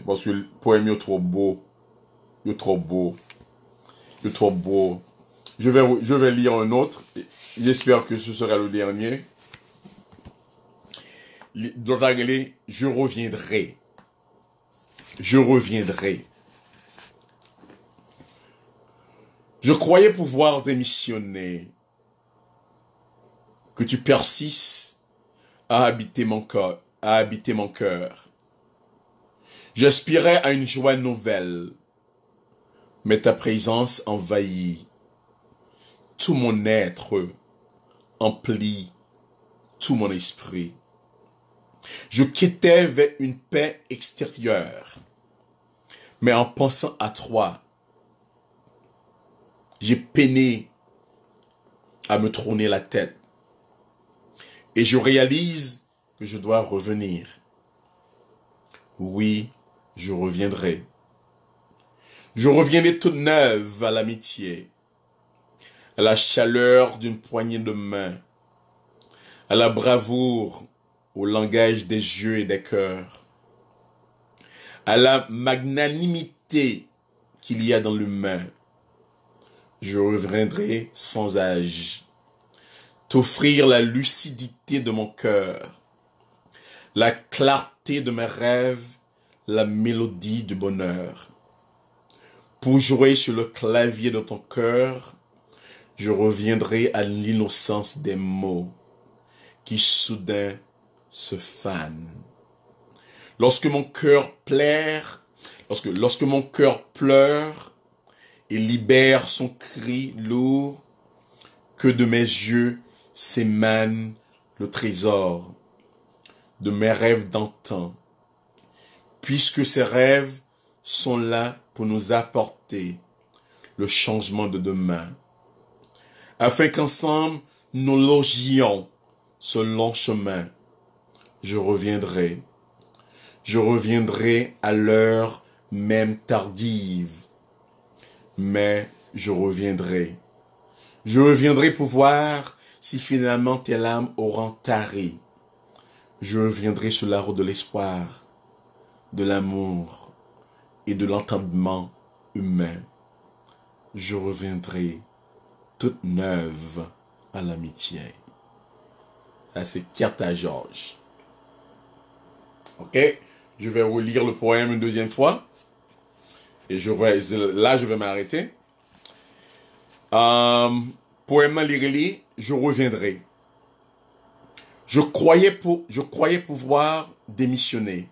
Pwoske poem yo tro bo. Yo tro bo. Yo tro bo. Je ven li an otre. Jesper ke se sere le dernyen. Dwa tagli, je revyendre. je reviendrai. Je croyais pouvoir démissionner, que tu persistes à habiter mon cœur, à habiter mon cœur. J'aspirais à une joie nouvelle, mais ta présence envahit tout mon être, emplit tout mon esprit. Je quittais vers une paix extérieure mais en pensant à toi, j'ai peiné à me tourner la tête. Et je réalise que je dois revenir. Oui, je reviendrai. Je reviendrai toute neuve à l'amitié, à la chaleur d'une poignée de main, à la bravoure, au langage des yeux et des cœurs à la magnanimité qu'il y a dans l'humain. Je reviendrai sans âge, t'offrir la lucidité de mon cœur, la clarté de mes rêves, la mélodie du bonheur. Pour jouer sur le clavier de ton cœur, je reviendrai à l'innocence des mots qui soudain se fanent. Lorsque mon cœur pleure, lorsque, lorsque mon cœur pleure et libère son cri lourd, que de mes yeux s'émane le trésor de mes rêves d'antan, puisque ces rêves sont là pour nous apporter le changement de demain, afin qu'ensemble nous logions ce long chemin. Je reviendrai je reviendrai à l'heure même tardive. Mais je reviendrai. Je reviendrai pour voir si finalement tes larmes auront taré. Je reviendrai sur la route de l'espoir, de l'amour et de l'entendement humain. Je reviendrai toute neuve à l'amitié. Ça, c'est à Georges. OK? Je vais relire le poème une deuxième fois. Et je vais, là, je vais m'arrêter. Euh, poème à lire je reviendrai. Je croyais, je croyais pouvoir démissionner.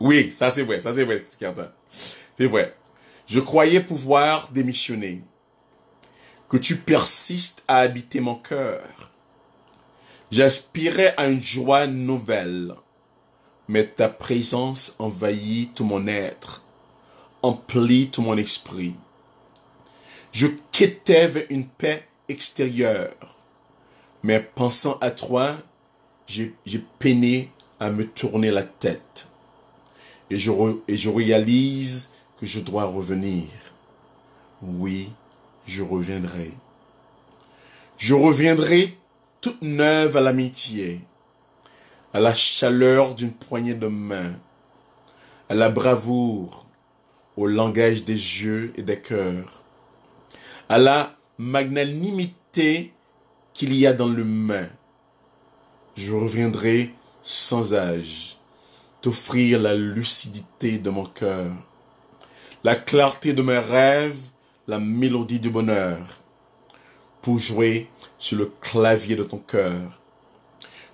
Oui, ça c'est vrai, ça c'est vrai, C'est vrai. Je croyais pouvoir démissionner. Que tu persistes à habiter mon cœur J'aspirais à une joie nouvelle, mais ta présence envahit tout mon être, emplit tout mon esprit. Je quittais vers une paix extérieure, mais pensant à toi, j'ai peiné à me tourner la tête. Et je, et je réalise que je dois revenir. Oui, je reviendrai. Je reviendrai toute neuve à l'amitié, à la chaleur d'une poignée de main, à la bravoure, au langage des yeux et des cœurs, à la magnanimité qu'il y a dans l'humain. Je reviendrai sans âge, t'offrir la lucidité de mon cœur, la clarté de mes rêves, la mélodie du bonheur jouer sur le clavier de ton cœur.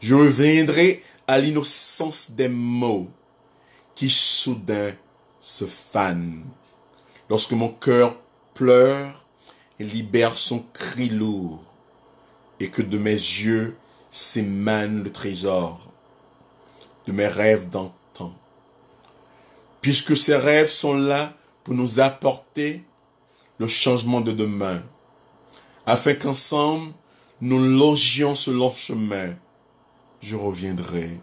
Je reviendrai à l'innocence des mots qui soudain se fanent. Lorsque mon cœur pleure et libère son cri lourd et que de mes yeux s'émane le trésor de mes rêves d'antan. Puisque ces rêves sont là pour nous apporter le changement de demain, afin qu'ensemble nous logions ce long chemin. Je reviendrai.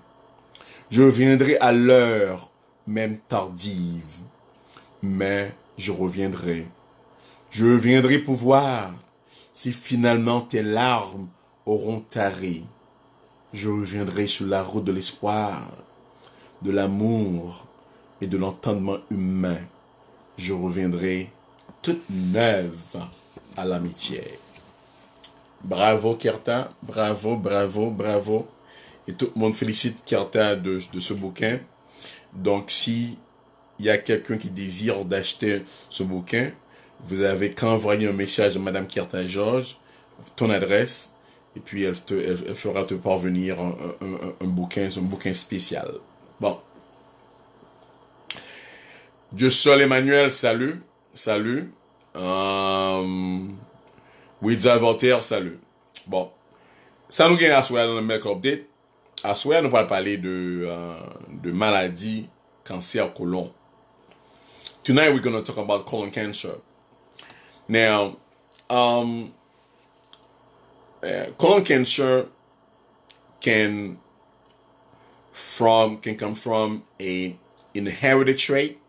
Je reviendrai à l'heure, même tardive. Mais je reviendrai. Je reviendrai pour voir si finalement tes larmes auront taré. Je reviendrai sur la route de l'espoir, de l'amour et de l'entendement humain. Je reviendrai toute neuve à l'amitié. Bravo Kerta, bravo, bravo, bravo. Et tout le monde félicite Kerta de, ce bouquin. Donc si il y a quelqu'un qui désire d'acheter ce bouquin, vous avez qu'à envoyer un message à Madame Kerta Georges, ton adresse, et puis elle, te, fera te parvenir un, bouquin, un bouquin spécial. Bon. Dieu seul Emmanuel, salut, salut. Euh, with Zalvoter Salu. Bon, sa nou gen aswe nan Medical Update, aswe nou pal pale de, uh, de maladi kanser kolon. Tonight we're gonna talk about colon cancer. Now, um, uh, colon cancer can from can come from a inherited trait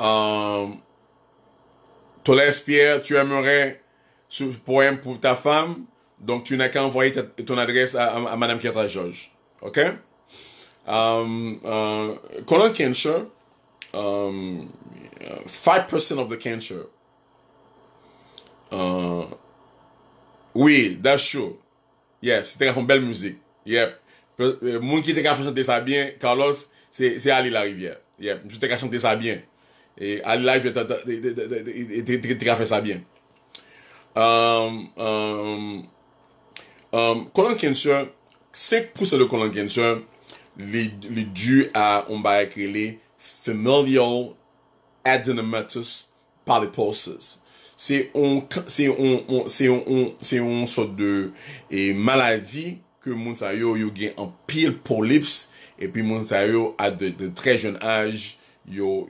um, Tolès Pierre, tu aimerais ce poème pour ta femme, donc tu n'as qu'à envoyer ton adresse à, à, Madame Kiatra George. OK? Um, uh, colon cancer, 5% um, of the cancer. Uh, oui, that's true. Yes, c'était une belle musique. Yep. Euh, Moun qui était capable chanter ça bien, Carlos, c'est Ali la rivière. Yep, t'es capable chanter ça bien. E al live, dey trafe sa byen. Um, um, um, kolon kensyon, sek pou se de kolon kensyon, li du a, on ba ekri li, familial adenomatous paliposis. Se yon sot de e, maladi ke moun sa yo yon gen an pil polips, e pi moun sa yo a de tre jen aj, yo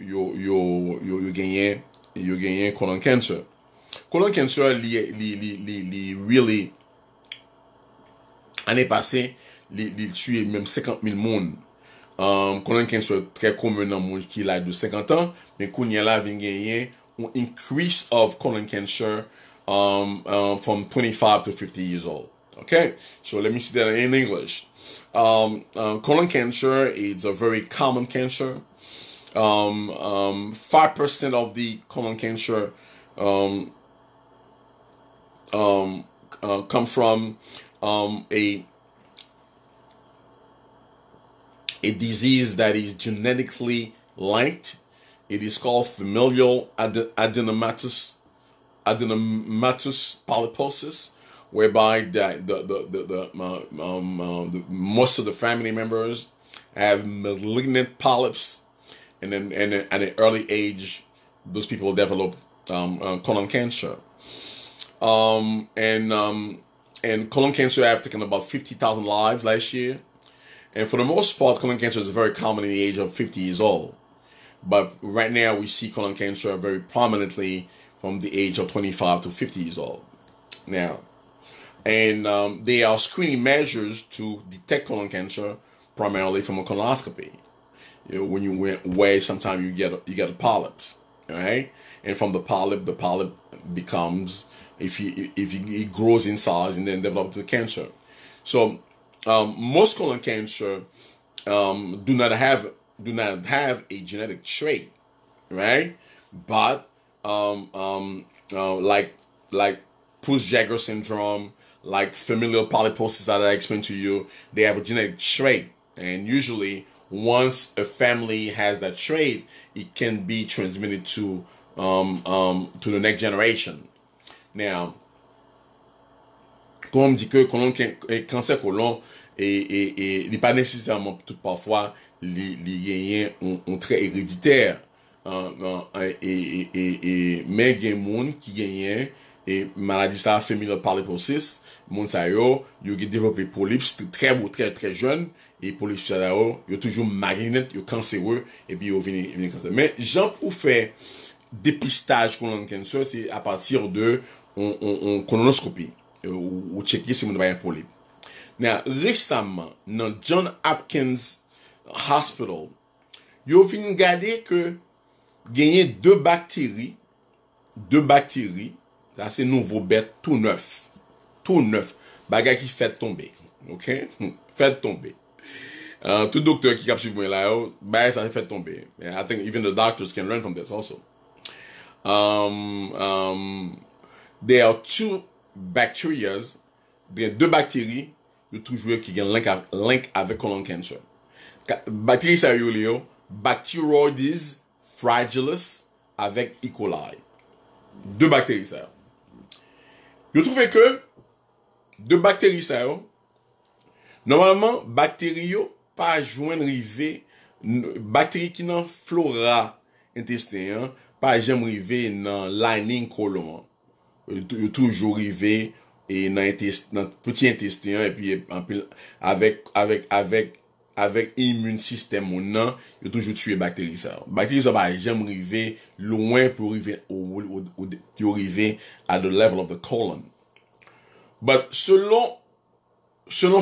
genye yo genye colon cancer colon cancer li li li li li li li li li ane pase li li li li li 50 mil moun um, colon cancer tre kome nan moun ki la de 50 an, men koun yela ven genye o increase of colon cancer um, um, from 25 to 50 years old ok, so let me say that in English colon cancer is a very common cancer um, um, 5% of the colon cancer um, um, uh, come from um, a a disease that is genetically linked. It is called familial adenomatous adenomatous polyposis, whereby the the the, the, the, uh, um, uh, the most of the family members have malignant polyps and then and at an early age, those people develop um, uh, colon cancer. Um, and um, and colon cancer have taken about fifty thousand lives last year, and for the most part, colon cancer is very common in the age of fifty years old. But right now, we see colon cancer very prominently from the age of twenty five to fifty years old. Now, and um, they are screening measures to detect colon cancer primarily from a colonoscopy. You know, when you went away, sometimes you get a, you get a polyps, right? And from the polyp, the polyp becomes if you if it grows in size and then develops the cancer. So um, most colon cancer um, do not have do not have a genetic trait, right? But um, um, uh, like like puss jagger syndrome, like familial polyposis that I explained to you, they have a genetic trait, and usually Once a family has that trait, it can be transmitted to um, um, the next generation. Now, konon di ke kanser kolon, li pa nesisèman tout pa fwa li yenyen on tre erediter. E men gen moun ki yenyen, e maladi sa femilopaliposis, moun sayo, yon gen devopi polips, tre bon, tre jen, E pou li chadaro, yo toujou magnet, yo kanserwe, e bi yo vini kanserwe. Men, jan pou fè depistaj konon kanser, se a patir de on kononoskopi. Euh, ou chekye se moun de bayan pou li. Nan, resamman, nan John Hopkins Hospital, yo vini gade ke genye 2 bakteri, 2 bakteri, la se nouvo bet tou neuf, tou neuf, baga ki fèd tombe. Ok, fèd tombe. Euh, tout docteur qui kap suiv mwen la ça fait tomber. I think even the doctors can learn from this also. Um, um, there are two bacteria, there are deux bactéries, yo toujours qui gen link, avec link avec colon cancer. Bactérie ça yo li Bacteroides fragilis avec E. coli. Deux bactéries, ça. yo. trouvez que deux bactéries, ça, normalement, pa jwen rive bakteri ki nan flora intestin an, pa jen rive nan lining kolon an. Euh, yo toujou rive e nan petit intestin an, epi apil avek imun sistem ou nan, yo toujou tue bakteri sa. Bakteri sa pa jen rive lwen pou rive ou yo rive at the level of the colon. But selon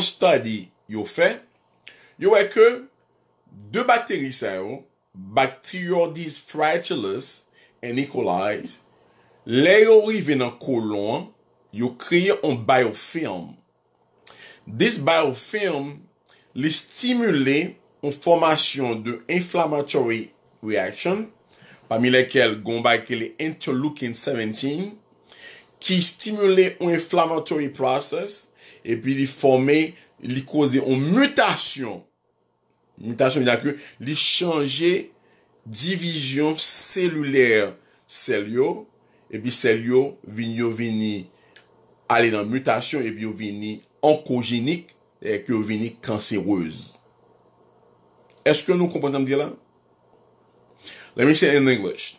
study yo fè, Yo wè kè, dè bakterisèw, Bacteriodes Fragilis en E. coli, lè yo rive nan kolon, yo kriye an biofilm. Dis biofilm li stimule an formasyon de inflammatory reaction, pami lè kel gong bè ke li interleukin 17, ki stimule an inflammatory process, epi li formè li koze yon mutasyon. Mutasyon mi dake li chanje divijyon selouler. Selyo, ebi selyo, vin yo vini ale dan mutasyon, ebi yo vini onkogenik, ebi yo vini kanseroz. Eske nou komponan mdi la? Let me say it in English.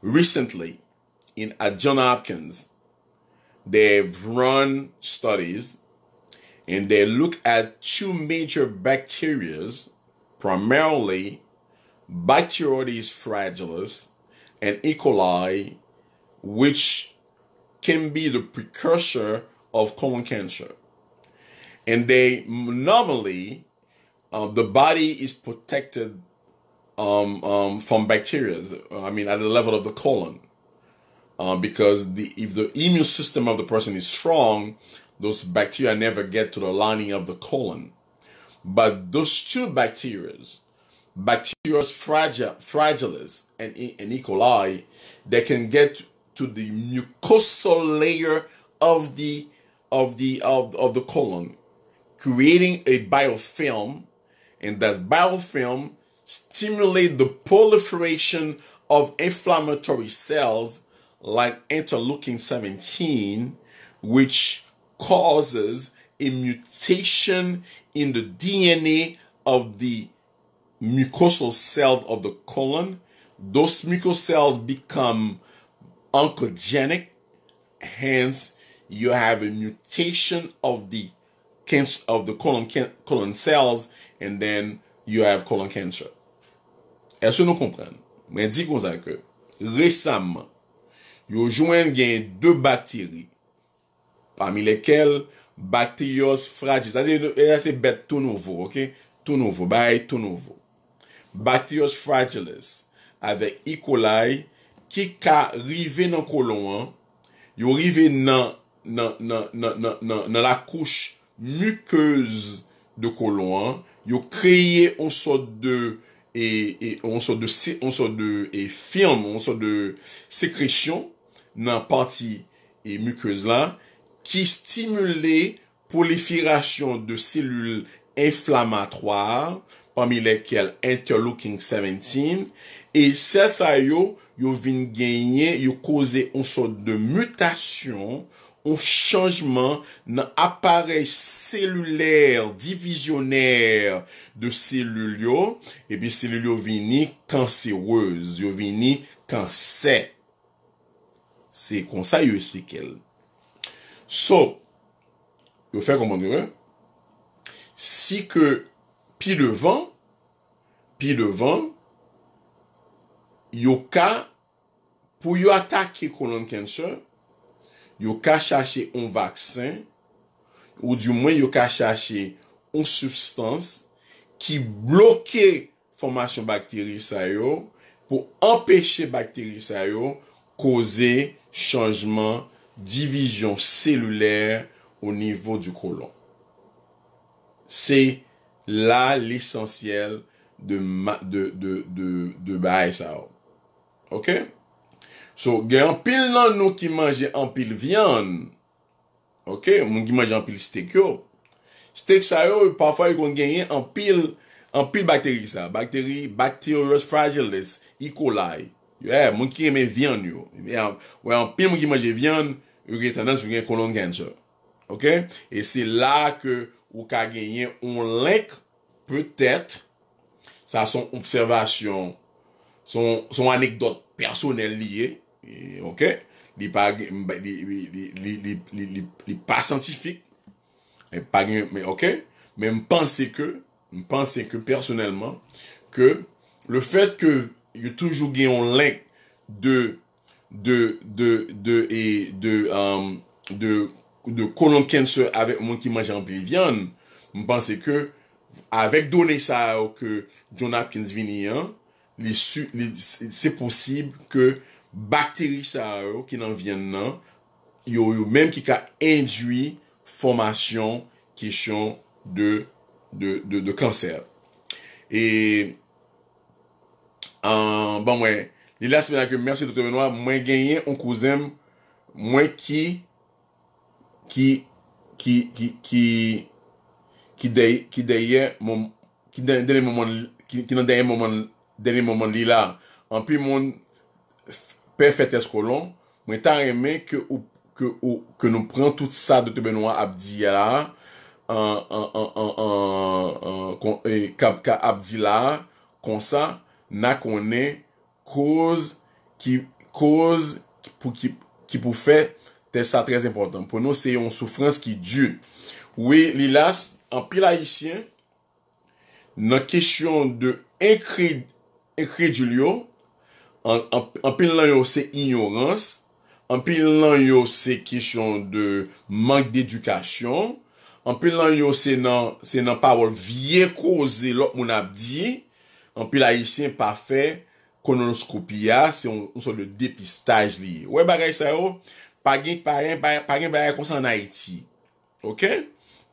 Recently, in Adjana Hopkins, they've run studies and they look at two major bacterias, primarily Bacteroides fragilis and E. coli, which can be the precursor of colon cancer. And they normally, uh, the body is protected um, um, from bacteria, I mean, at the level of the colon. Uh, because the, if the immune system of the person is strong, those bacteria never get to the lining of the colon. But those two bacteria, bacteria fragilis and, and E. coli, they can get to the mucosal layer of the of the of, of the colon, creating a biofilm, and that biofilm stimulate the proliferation of inflammatory cells like interleukin 17, which causes a mutation in the DNA of the mucosal cells of the colon. Those mucosal cells become oncogenic, hence you have a mutation of the cancer of the colon colon cells, and then you have colon cancer. Est-ce que nous comprenons? Mais dit comme ça que récemment, yo jwen deux bactéries Ami lekel batiyos fragilis. Ase bet tou nouvo, ok? Tou nouvo, bay tou nouvo. Batiyos fragilis ave ikolay e. ki ka rive nan kolon an, yo rive nan la kouch mukez de kolon an, yo kreye on sot de firman, on sot de sekresyon nan pati mukez la, ki stimule polifirasyon de selul inflamatoar, pami lekel interlouking 17, e sè sa yo, yo vin genye, yo kouze on sot de mutasyon, on chanjman nan aparel selulèr, divizyonèr de selul yo, epi selul yo vin ni kanserwèz, yo vin ni kansè. Se kon sa yo espikel. So, yo fè kompon dire, si ke pi devan, pi devan, yo ka pou yo atake kolon kanser, yo ka chache un vaksen, ou di mwen yo ka chache un substans ki bloke formasyon bakteri sayo pou empèche bakteri sayo koze chanjman vaksen. Divisyon selulèr Ou nivou du kolon Se la l'esansyèl De bae sa ou Ok So gen anpil nan nou ki manje anpil vyan Ok Moun ki manje anpil stek yo Stek sa ou pafwa yon kon genye anpil Anpil bakteri sa Bakteri, bacteria fragilis E.coli Eh, moun ki eme vyand yo. Ouè, anpil moun ki maje vyand, yon gen tendans pou gen kolon gen se. Ok? E se la ke ou ka genyen, on lèk peut-èt sa son observation, son anekdot personel liye. Ok? Li pa... Li pa santifik. Ok? Men m'pense ke, m'pense ke personelman, ke le fèt ke yo toujou gen yon lèk de de de kolon e, um, kanser avèk moun ki man jan privyan mpansè ke avèk donè sa ou ke Jonah Pinsvin yon se posib ke bakteri sa ou ki nan vyen nan yo yon menm ki ka indwi formasyon kishon de de kanser eee An, ban wè, li la semen akè, mersi Dr. Benoit, mwen genyen an kouzem, mwen ki, ki, ki, ki, ki, ki deye, ki deye, ki deye moun, ki nan deye moun, deye moun li la. An, pli moun, pè fètes kolon, mwen tan remè kè ou, kè ou, kè nou pran tout sa Dr. Benoit Abdila, an, an, an, an, an, an, kapka Abdila, konsa. na konen koz ki pou fe te sa trez impotant. Po nou se yon soufrans ki dju. Ou e li las, an pi la isyen, nan kesyon de enkredjul yo, an pi lan yo se ignorans, an pi lan yo se kesyon de mank dedukasyon, an pi lan yo se nan pawol vie koze lòk moun ap diye, Anpil ayisyen pa fe kononoskopiya se un so de depistaj li. Ou e bagay sa yo? Pagyen, pagyen, pagyen, bagyen konsan na iti. Ok?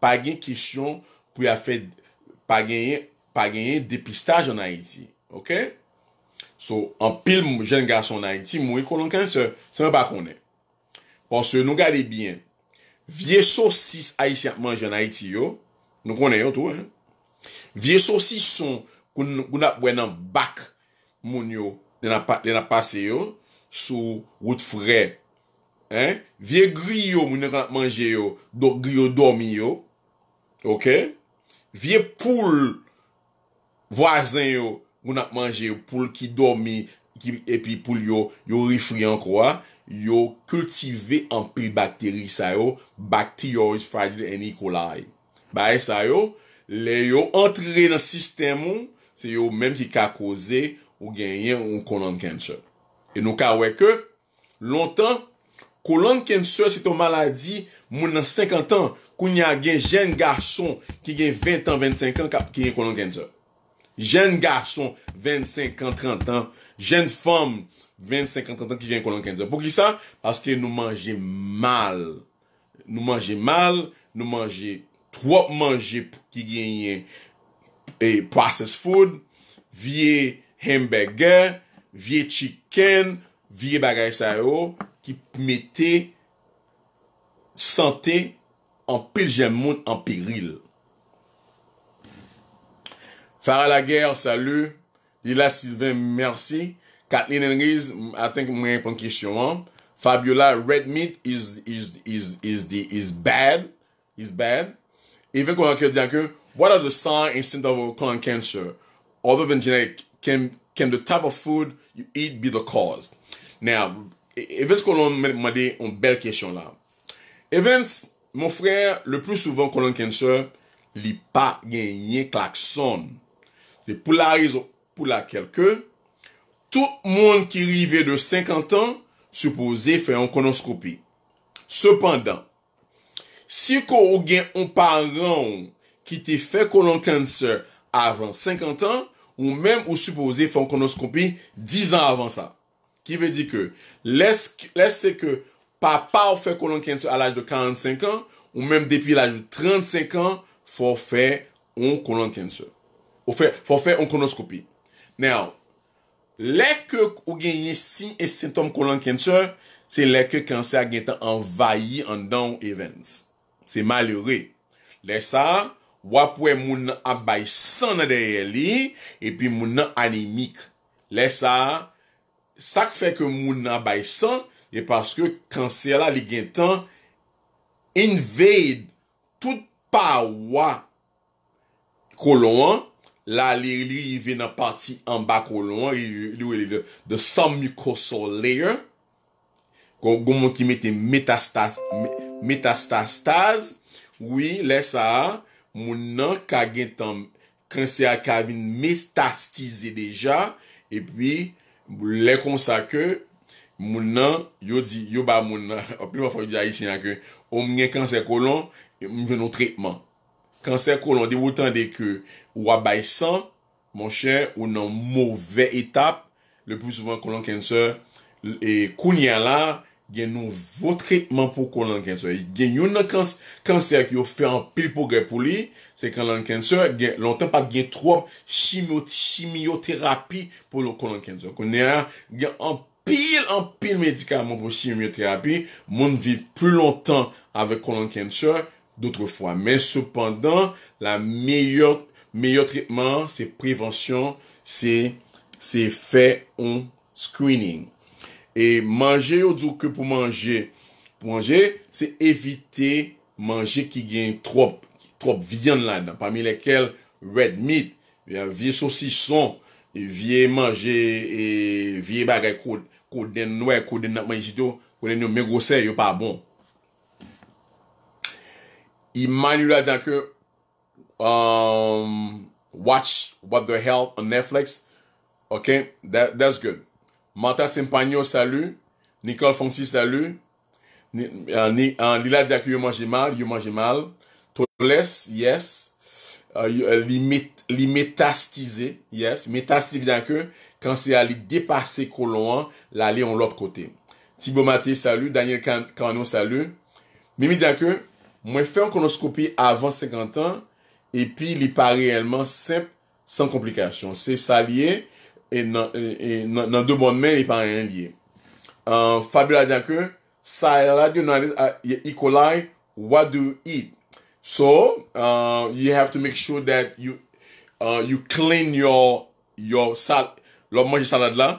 Pagyen kisyon pou ya fe pagyen, pagyen depistaj an a iti. Ok? So, anpil jen gason an a iti, mwen konon kan se, se mwen pa konen. Pon se, nou gade bien. Vye sosis ayisyen manje an a iti yo, nou konen yo tou. Vye sosis son... Goun ap wè nan bak moun yo den ap pase yo sou wout fure. Vye gri yo moun yo gen ap manje yo, dok gri yo domi yo. Ok? Vye poul vwa zan yo gen ap manje yo, poul ki domi, epi poul yo, yo rifri an kwa, yo kultive ampil bakteri sa yo, bakteri yo is fragile and e-coli. Bae sa yo, le yo antre nan sistem ou, Se yo menm ki ka koze ou genyen ou konon kentse. E nou ka weke, lontan, konon kentse se ton maladi moun nan 50 an, kon ya gen jen garson ki gen 20 an, 25 an, kap ki gen konon kentse. Jen garson, 25 an, 30 an, jen fom, 25 an, 30 an, ki gen konon kentse. Pou ki sa? Paske nou manje mal. Nou manje mal, nou manje, twop manje pou ki genyen. E process food, vie hamburger, vie chicken, vie bagay sa yo, ki mette sante an pil jem moun an peril. Farah Lager, salu. Lila Sylvain, mersi. Kathleen Enries, I think mwen yon pon kish yo an. Fabiola, red meat is bad. Yve kon anke diyan ke, What are the signs and symptoms of colon cancer other than genetic? Can can the type of food you eat be the cause? Now, Evans Colon m'a dit une belle question là. Evans, mon frère, le plus souvent colon cancer, il pas gagné klaxon. C'est pour la raison pour laquelle que tout le monde qui arrivait de 50 ans supposé faire une colonoscopie. Cependant, si qu'on a un parent ki te fè kolon kanser avan 50 an, ou mèm ou supose fè onkonoskopi 10 an avan sa. Ki ve di ke, lè se ke papa ou fè kolon kanser a laj de 45 an, ou mèm depi laj de 35 an, fò fè onkonoskopi. Nè an, lè ke ou genye si e sintom kolon kanser, se lè ke kanser genye tan anvayi an dan ou evans. Se mal yore. Lè sa, Wapwe moun nan abay san nan derye li, epi moun nan anemik. Lesa, sak fe ke moun nan abay san, e paske kansela li gen tan invade tout pa wwa kolon. La li li yive nan pati anba kolon, li we li de sammy kosol leye. Gomo ki mette metastastaz, wii lesa, moun nan kage tan kanser akabin metastize deja, epwi, le konsa ke, moun nan, yo ba moun nan, api wap fwa yu di a yi sinak ke, om nye kanser kolon, mwen nou trepman. Kanser kolon, di wotan de ke wabay san, moun chen, ou nan mouvè etap, le pwisouvan kolon kanser, e koun yan la, gen nouvo tritman pou kolonkenso. Gen yon nan kanser ki yo fe an pil pou gre pou li, se kolonkenso, gen lontan pat gen trob shimioterapi pou lo kolonkenso. Konnen, gen an pil, an pil medikaman pou shimioterapi, moun vide plou lontan ave kolonkenso doutre fwa. Men soupandan, la meyot, meyot tritman, se prevensyon, se fe on screening. E manje yo dou ke pou manje? Pou manje, se evite manje ki gen trop, trop viyan la dan. Pamil ekel red meat, vie sosison, vie manje, vie bagay kou den noue, kou den nan manjito, kou den nou e, megose yo pa bon. Imane yo la dan ke, um, watch what the hell on Netflix, ok, that's good. Manta Sempanyo, salu. Nicole Fonsi, salu. Euh, euh, Lila Diakou, yo manje mal. Tole S, yes. Euh, li Metastize, yes. Metastize, diakou. Kansi a li depase kolon, la li on lop kote. Thibault Maté, salu. Daniel Kano, salu. Mimi, diakou. Mwen fe an konoskopi avan 50 an, epi li pare elman semp, san komplikasyon. Se salye... e nan do bon men e pan enye. Fabiola de akwe, sa yalad yon nan, e ekolay, wadou yi? So, euh, you have to make sure that you euh, clean your salad la.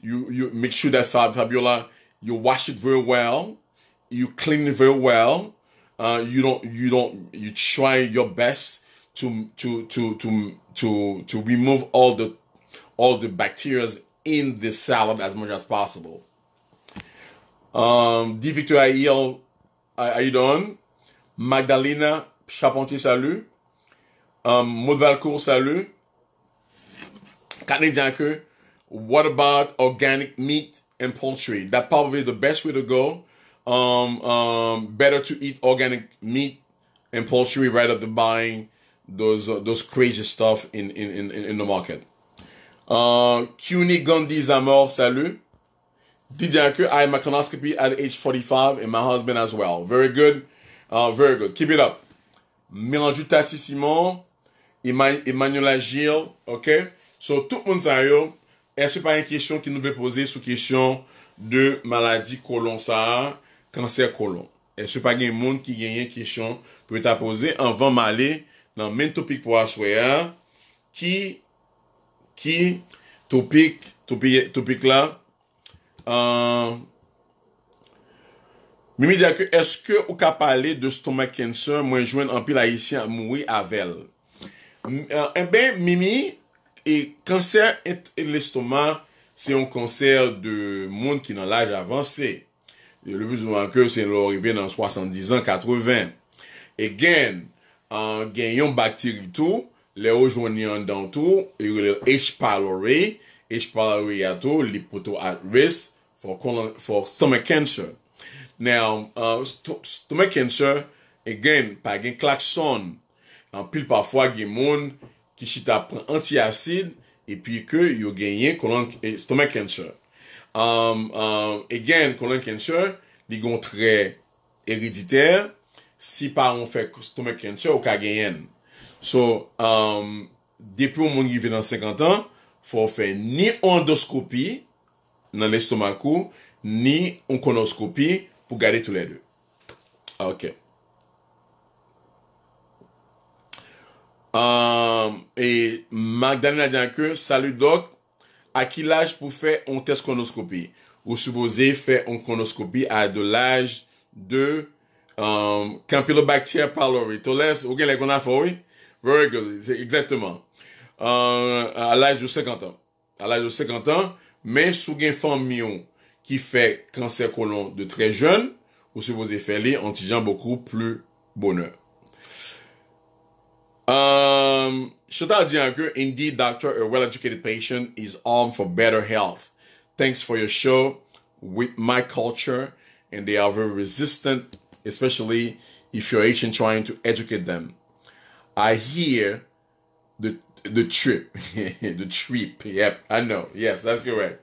You make sure that Fabiola, you wash it very well. You clean it very well. Uh, you try your best to remove all the all the bacteria in the salad as much as possible. Um, Di Victor Ayel, Aydon, Magdalena Charpentier Salut, um, Modalcourt Salut, Katney Danker, what about organic meat and poultry? That probably the best way to go. Um, um, better to eat organic meat and poultry rather than buying those uh, those crazy stuff in, in, in, in the market. Euh, Kyuni Gondi Zamor, salu. Didianku, I'm a canoscopy at age 45, and my husband as well. Very good. Uh, very good. Keep it up. Melanju Tasi Simon, Emanuela Gil, ok? So, tout moun sa yo, eswe pa yon kishon ki nou ve pose sou kishon de maladi kolon sa a, kanser kolon. Eswe pa gen moun ki gen yon kishon pou et apose an van male nan men topik pou aswe a, ki yon Ki, topik, topik la. Euh, Mimi diya ke, eske ou ka pale de stoma cancer mwen jwen an pi la isya moui avel? Ebe, euh, eh Mimi, e kanser et l'estoma, se yon kanser de moun ki nan laj avanse. Le bezouman ke, se yon lo orive nan 70 an, 80 an. E gen, euh, gen yon bakteri tou. le ou jwen yon dantou, yon e le H-PALORI, H-PALORI yato, li poto at risk for stomach cancer. Now, uh, stomach cancer, e gen, pa gen klakson, an pil pa fwa gen moun, ki si ta pren anti-asid, e pi ke yo genyen e, stomach cancer. E gen, gen, li gon tre erediter, si pa an fek stomach cancer, ou ka genyen. So, um, depi ou moun givè nan 50 an, fò fè ni ondoskopi nan lè stoma kou, ni onkonoskopi pou gade tout lè dè. Ok. Um, e, Magdalena diyan kè, salu dok, a ki laj pou fè onteskonoskopi? Ou soubose fè onkonoskopi a do laj de um, campylobakter palori? To lè, ou gen lè konan fò wè? Very good. exactement. Euh, à l'âge de 50 ans. À l'âge de 50 ans, mais sous gain qui fait cancer colon de très jeune, vous supposez faire les antigens beaucoup plus bonheur. Um, dire que, indeed, doctor, a well-educated patient is armed for better health. Thanks for your show with my culture, and they are very resistant, especially if you're Asian trying to educate them. I hear the trip. The trip, yep. I know, yes, that's correct.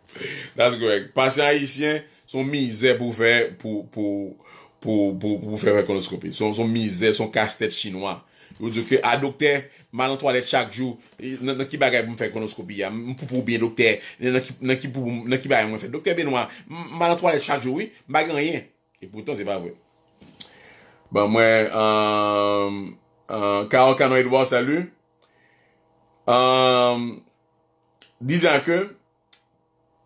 That's correct. Pansyon Haitien, son mizè pou fè, pou, pou, pou, pou fè fè kondoskopi. Son, son mizè, son kastèp chinois. Ou diyo ke, a doktè, man an toalè chak jou, nan ki bagay pou m fè kondoskopi ya, m pou pou bien doktè, nan ki bagay mwen fè. Doktè ben wè, man an toalè chak jou, oui, bagan yè. E pou ton, se pa wè. Ba mwen, a, Euh, Carole edouard salut. Euh, disant que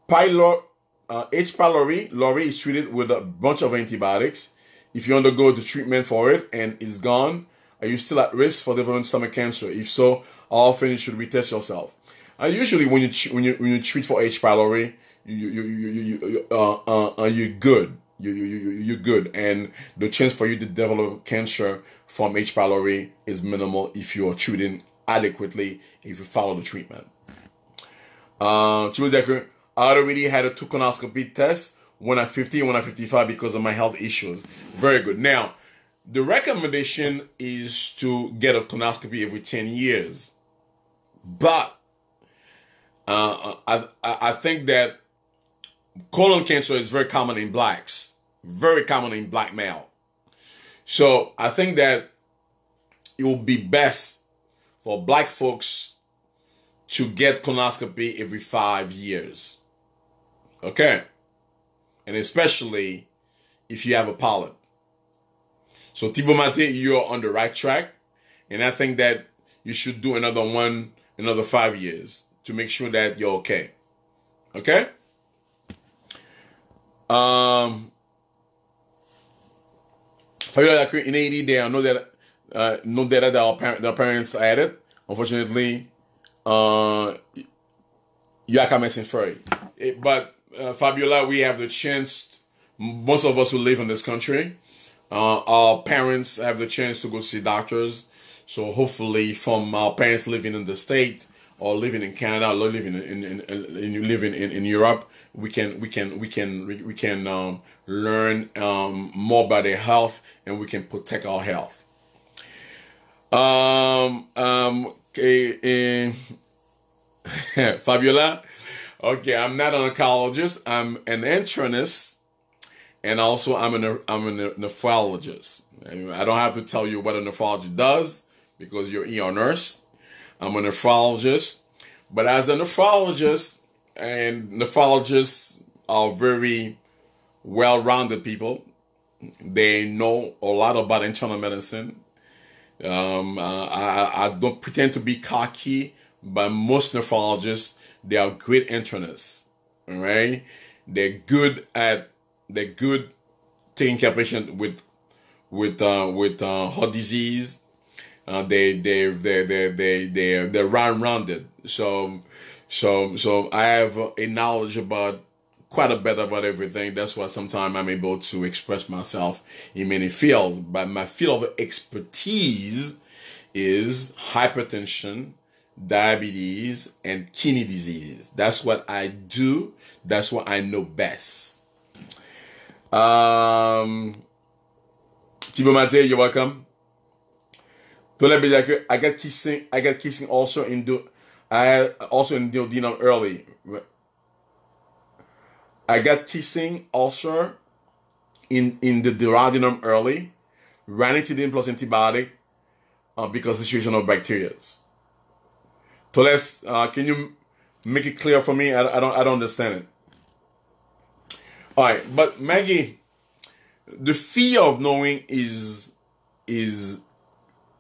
uh, H. pylori, lori is treated with a bunch of antibiotics. If you undergo the treatment for it and it's gone, are you still at risk for developing stomach cancer? If so, how often you should retest yourself? Uh, usually, when you when you when you treat for H. pylori, you you you you, you uh, uh, uh you're good. You you you you're good, and the chance for you to develop cancer from H. pylori is minimal if you are treating adequately, if you follow the treatment. Uh, um, Chibudeku, I already had a two colonoscopy test, one at 50 one at 55 because of my health issues. Very good. Now, the recommendation is to get a colonoscopy every 10 years. But uh, I, I think that colon cancer is very common in blacks, very common in black male. So I think that it will be best for black folks to get colonoscopy every five years. Okay. And especially if you have a polyp. So Thibaut Mate, you're on the right track. And I think that you should do another one, another five years to make sure that you're okay. Okay? Um, Family that create in Haiti, They are no data, uh, no data that our, par- that our parents added. Unfortunately, uh, you are coming free. It, but uh, Fabiola, we have the chance. Most of us who live in this country, uh, our parents have the chance to go see doctors. So hopefully, from our parents living in the state or living in Canada or living in, in, in, in living in, in Europe, we can we can we can we can um, learn um, more about their health and we can protect our health um um okay, uh, okay i'm not an oncologist i'm an internist and also I'm i I'm a nephrologist. I don't have to tell you what a nephrologist does because you're ER nurse. I'm a nephrologist, but as a nephrologist, and nephrologists are very well rounded people. They know a lot about internal medicine. Um, uh, I, I don't pretend to be cocky, but most nephrologists, they are great internists. All right. They're good at, they're good taking care of patients with, with, uh, with, uh, heart disease. Uh, they, they, they, they, they, they, they're round rounded. So so so I have a knowledge about quite a bit about everything. That's why sometimes I'm able to express myself in many fields. But my field of expertise is hypertension, diabetes, and kidney disease. That's what I do. That's what I know best. Um, Thibaut Mate, you're welcome. I got kissing, I got kissing also in the. I also in the know, early. I got kissing ulcer in in the duodenum early, ranitidine plus antibiotic uh, because the situation of bacteria. So let's uh, can you make it clear for me? I, I don't I don't understand it. All right, but Maggie, the fear of knowing is is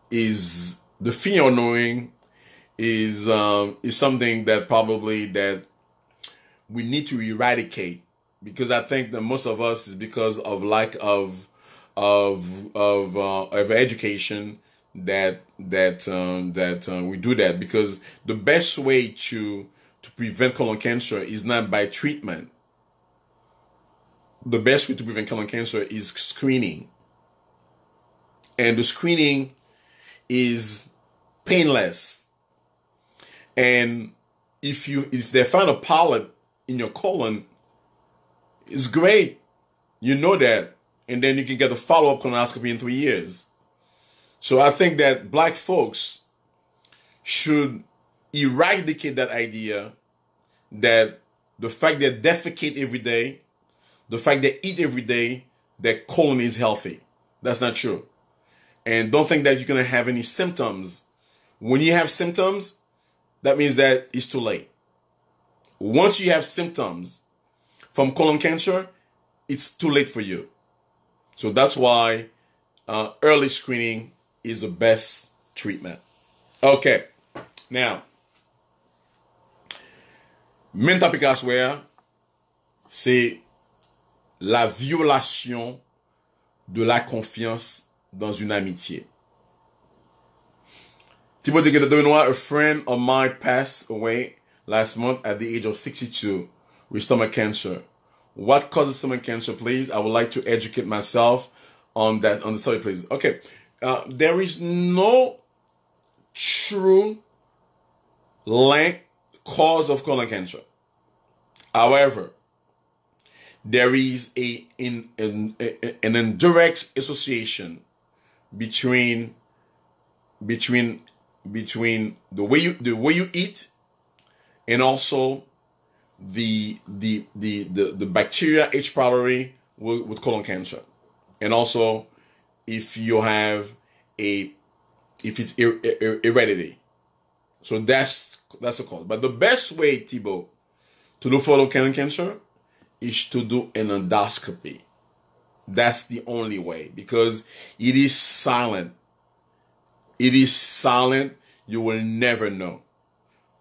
is the fear of knowing is um, is something that probably that we need to eradicate because I think that most of us is because of lack of of of uh, of education that that um, that uh, we do that because the best way to to prevent colon cancer is not by treatment. The best way to prevent colon cancer is screening, and the screening is painless and if you if they find a polyp in your colon, it's great. You know that. And then you can get a follow-up colonoscopy in three years. So I think that black folks should eradicate that idea that the fact they defecate every day, the fact they eat every day, their colon is healthy. That's not true. And don't think that you're gonna have any symptoms. When you have symptoms, that means that it's too late. Once you have symptoms from colon cancer, it's too late for you. So that's why uh, early screening is the best treatment. Okay, now, main topic where, c'est la violation de la confiance dans une amitié to do. Dominois, a friend of mine, passed away last month at the age of 62 with stomach cancer. What causes stomach cancer, please? I would like to educate myself on that on the subject, please. Okay, uh, there is no true link cause of colon cancer. However, there is a, in, in, an indirect association between between between the way you the way you eat and also the the the the, the bacteria H. pylori with, with colon cancer, and also if you have a if it's heredity. So that's that's the cause. But the best way, Thibaut, to look for colon cancer is to do an endoscopy. That's the only way because it is silent. It is silent. You will never know.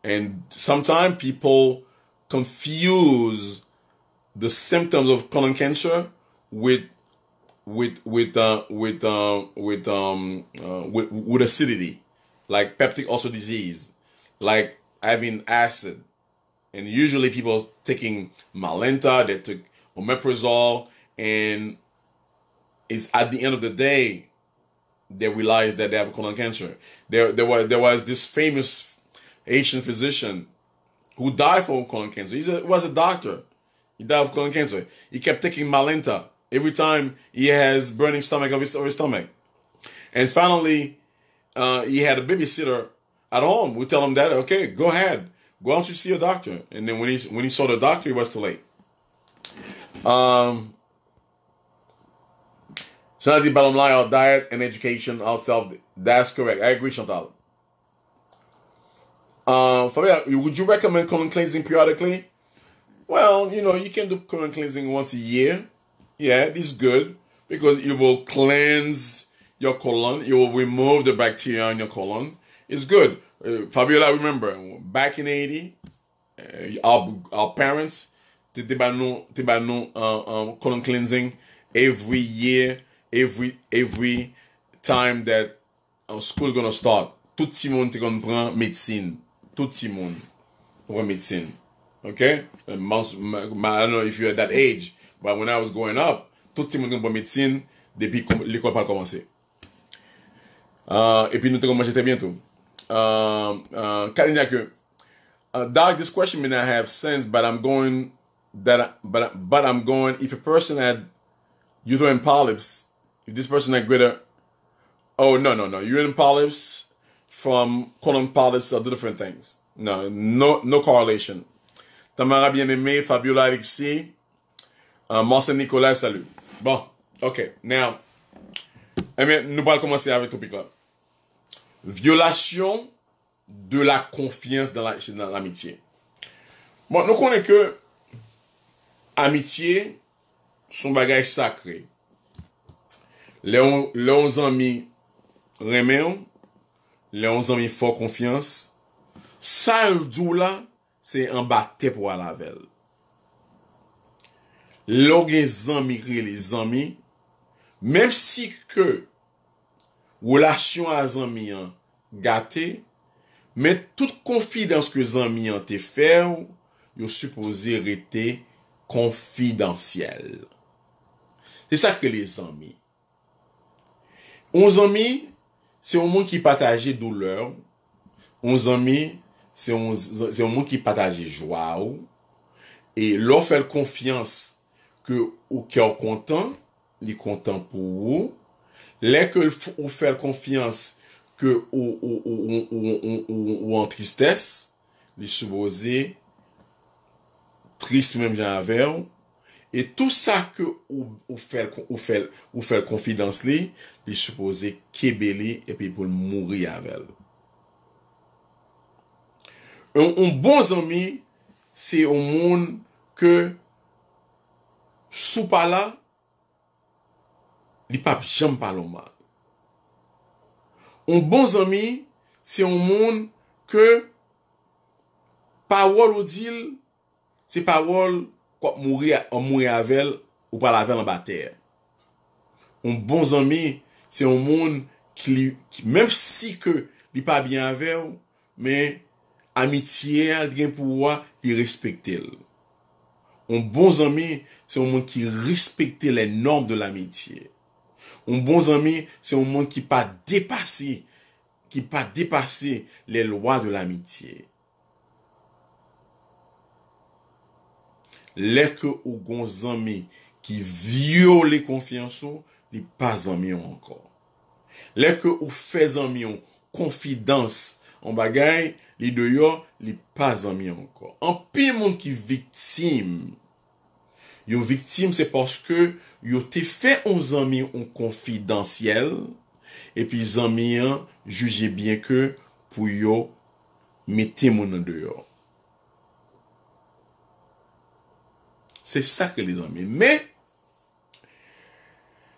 And sometimes people confuse the symptoms of colon cancer with with with uh, with uh, with um uh, with, with acidity, like peptic ulcer disease, like having acid, and usually people taking Malenta, they took omeprazole, and it's at the end of the day they realize that they have colon cancer. There, there was there was this famous Asian physician who died from colon cancer. He was a doctor. He died of colon cancer. He kept taking Malenta every time he has burning stomach of his, of his stomach. And finally, uh, he had a babysitter at home. We tell him that, okay, go ahead. Go out to see a doctor. And then when he, when he saw the doctor, it was too late. Um, so that's the bottom line, our diet and education, ourselves. That's correct. I agree, Chantal. Uh, Fabia, would you recommend colon cleansing periodically? Well, you know, you can do colon cleansing once a year. Yeah, it is good because it will cleanse your colon. It will remove the bacteria in your colon. It's good. Uh, Fabiola, remember, back in 80, uh, our, our parents did they by they uh, um, colon cleansing every year every every time that our school gonna start, tout ti moun te kon pran medsine. Tout ti moun pran medsine. Okay? ma, ma, I don't know if you're at that age, but when I was growing up, tout ti moun kon pran medsine depi l'ekol pal komanse. Uh, epi nou te kon manche te bientou. Uh, uh, Karina ke, uh, Doc, this question may not have sense, but I'm going that, but, but I'm going, if a person had uterine polyps, If this person agree to... Oh, no, no, no. You and Paulis from... Colin Paulis are two different things. No, no correlation. Tamara Bien-Aimé, Fabiola Rixie, uh, Marcel Nicolas, salut. Bon, ok. Now, eh nous allons commencer avec le topic là. Violation de la confiance dans l'amitié. Bon, nous connaissons que... Amitié, son bagage sacré. Lè on zanmi remè ou, lè on zanmi fò konfians, sal d'ou la, se an batè pou an lavel. Lò gen zanmi kre lè zanmi, mèm si ke wò lasyon an zanmi an gâte, mè tout konfi dans ke zanmi an te fè ou, yo suposè rete konfi dansyèl. Se sa ke lè zanmi, On zon mi, se yon moun ki pataje douleur, on zon mi, se yon moun ki pataje jwa ou, e lò fèl konfians ke ou kèw kontan, li kontan pou ou, lè ke ou fèl konfians ke ou an tristès, li souboze, trist mèm jan avè ou, Et tout sa ke ou fèl konfidans li, li soupoze kebe li, epi pou mouri avèl. Un bon zami, se ou moun ke sou pala, li pap jem pala ouman. Un bon zami, se ou moun ke pa wol ou dil, se pa wol kwa mwre avel ou pa lavel an ba ter. Un bon zami, se yon moun ki li, mem si ke li pa biyan avel, men amitye al gen pouwa li respekte l. Un bon zami, se yon moun ki respekte le norm de l amitye. Un bon zami, se yon moun ki pa depase, ki pa depase le lwa de l amitye. Lè ke ou gon zanmi ki vyo le konfiansyo, li pa zanmi an ankor. Lè ke ou fe zanmi an konfidans an bagay, li deyo, li pa zanmi an ankor. An pi moun ki viktim, yo viktim se porske yo te fe ou zanmi an konfidansyel, epi zanmi an juje bien ke pou yo metem moun an deyo. Se sa ke li zanme. Me,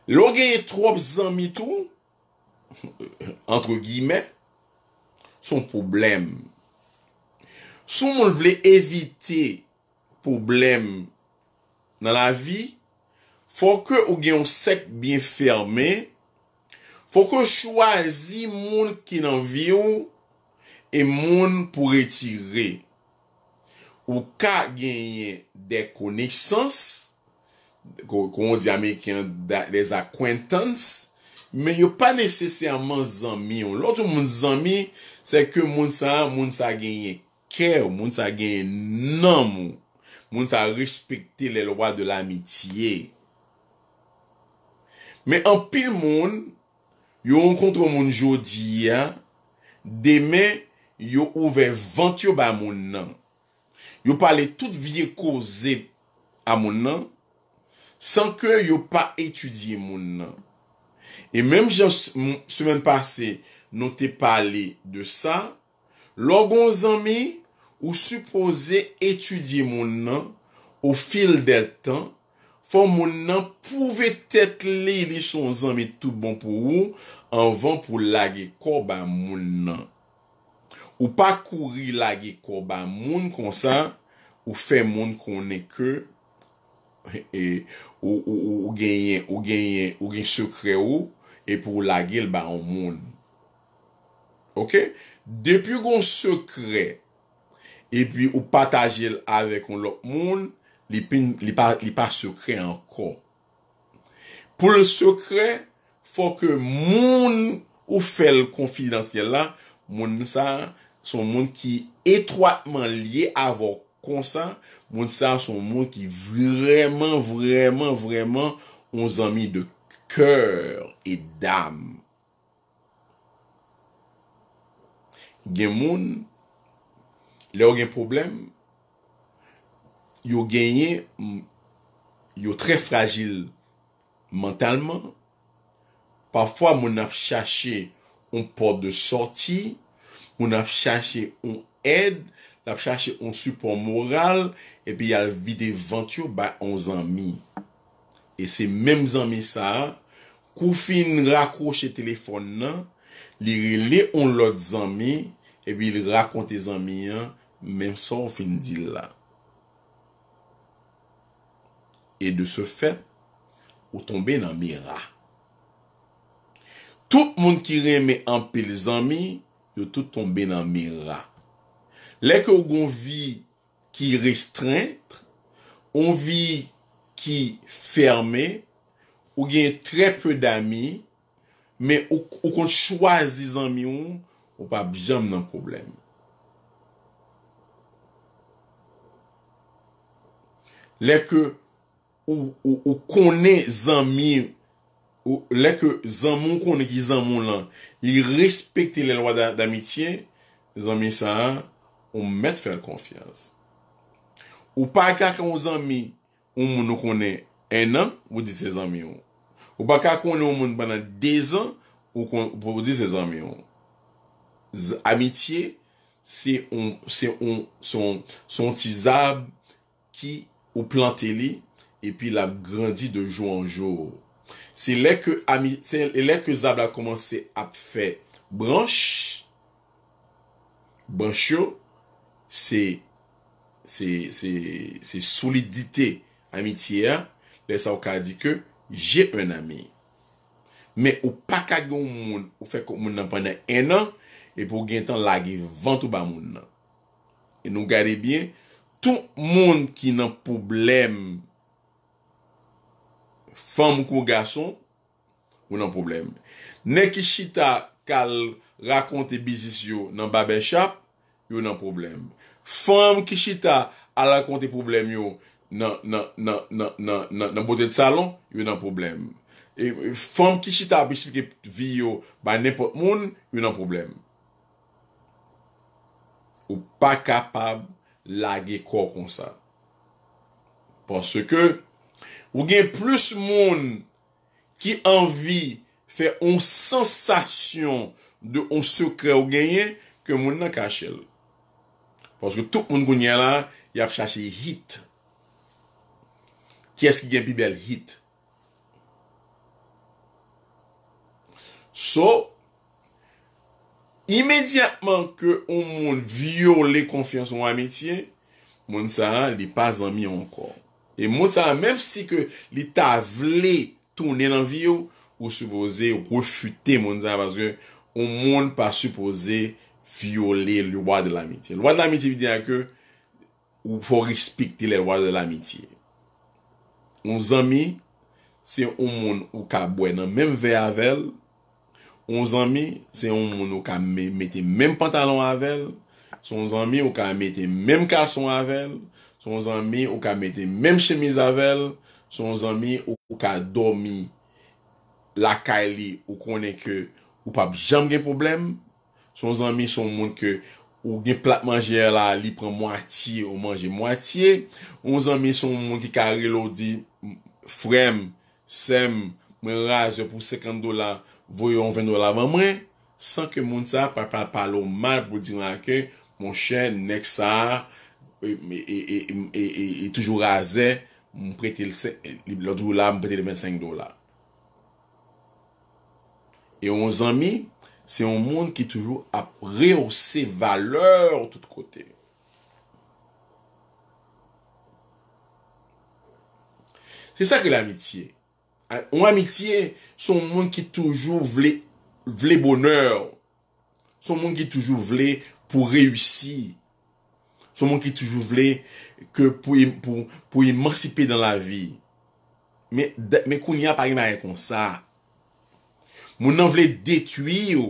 lor genye trop zanmi tou, entre gimè, son poublem. Sou moun vle evite poublem nan la vi, fò ke ou genyon sek bin ferme, fò ke chwazi moun ki nan vi ou, e moun pou re tirre. ou ka genye de koneksans, konon di ame ki an de zakwentans, men yo pa nesesyaman zanmi yon. Loto moun zanmi, se ke moun sa, moun sa genye kèw, moun sa genye nanmou, moun sa respekte le lowa de l'amitye. Men anpil moun, yo ankontro moun jodi ya, deme yo ouve vantyo ba moun nan. Yo pale tout vie ko ze a moun nan, san ke yo pa etudye moun nan. E menm jans moun semen pase nou te pale de sa, logon zanmi ou supose etudye moun nan ou fil del tan, fon moun nan pouve tet le li chon zanmi tout bon pou ou anvan pou lage ko ba moun nan. Ou pa kouri lage kou, ba moun konsan, ou fe moun konen ke, e, ou genye, ou genye, ou genye sekre ou, epou lage lba an moun. Ok? Depi goun sekre, epi ou pataje l avek an lop moun, li pa sekre an kou. Po l sekre, fò ke moun ou fe l konfidansye la, moun monsan, son moun ki etroitman liye avon konsan, moun sa son moun ki vreman, vreman, vreman on zanmi de kèr et d'am. Gen moun, le ou gen problem, yo genye, yo tre fragil mentalman, pafwa moun ap chache on port de sorti, moun ap chache on ed, ap chache on supon moral, epi al vide ventyo ba on zanmi. E se menm zanmi sa, kou fin rakouche telefon nan, li rile on lot zanmi, epi li rakonte zanmi yan, menm sa ou fin di la. E de se fe, ou tombe nan mi ra. Tout moun ki reme anpe le zanmi, yo tout tombe nan mi ra. Lèkè ou gon vi ki restreintre, ou vi ki fermè, ou gen trè peu d'ami, mè ou kon chwazi zanmi ou, ou pa bijanm nan probleme. Lèkè ou konen zanmi ou, Ou leke zanmoun konen ki zanmoun lan, li respekte lè lwa d'amitye, zanmoun sa an, ou mèt fèl konfiyans. Ou pa kaka ou zanmoun, ou moun nou konen enan, ou di se zanmoun. Ou pa kaka ou moun moun banan dezan, ou pou di se zanmoun. Amitye, se on ti zab ki ou planteli, epi la grandi de jou anjou ou. Se lè ke Zabla komanse ap fè bransch, bransch yo, se solidite amitye a, lè sa ou ka di ke, jè un amè. Mè ou pakagyo moun, ou fèk moun nan panè enan, epou gen tan lage vantou ba moun nan. E nou gare bien, tou moun ki nan probleme, Femm kou gason, yo nan problem. Nè kishita kal rakonte bizis yo nan babèchap, yo nan problem. Femm kishita al rakonte problem yo nan botèt salon, yo nan problem. Femm kishita apisipke video ba nepot moun, yo nan problem. Ou pa kapab lage kò kon sa. Ponsè ke Ou gen plus moun ki anvi fè on sensasyon de on sekre ou genye ke moun nan ka chel. Paske tout moun gounye la, yav chache hit. Kyes ki gen bi bel hit. So, imediatman ke ou moun viole konfianson wame tiye, moun sa li pas anmi ankon. E Monsa, mèm si ke li ta vle tounen an viyo, ou supose refute Monsa, paske ou moun pa supose viole lwa de l'amitye. Lwa de l'amitye vide a ke ou fo respik ti lè lwa de l'amitye. On zanmi, se ou moun ou ka bwen nan mèm ve avel, on zanmi, se ou moun ou ka mette mèm pantalon avel, se ou moun ou ka mette mèm kalson avel, Son zanmi ou ka mède mèm chèmè zavèl, son zanmi ou ka dòmi lakay li ou konè ke ou pap jèm gè problem, son zanmi son moun ke ou gè plat manjè la li pran mwati ou manjè mwati, son zanmi son moun ki kare lò di frem, sem, mwen raz yo pou sekand do la, voyon ven do la vèm mwen, san ke moun sa papal palo mal bou di nan ke moun chèm nek sa a, et toujours à je prêter le je prête 25 dollars. Et on ami, c'est un monde qui toujours a rehaussé valeur de tout côtés. C'est ça que l'amitié. On ah, amitié, c'est un monde qui toujours voulait, voulait bonheur. C'est un monde qui toujours voulait pour réussir. sou moun ki toujou vle, pou imorsipe dan la vi. Me kou nyan, pari mwen a yon e konsa, moun nan vle detui yo,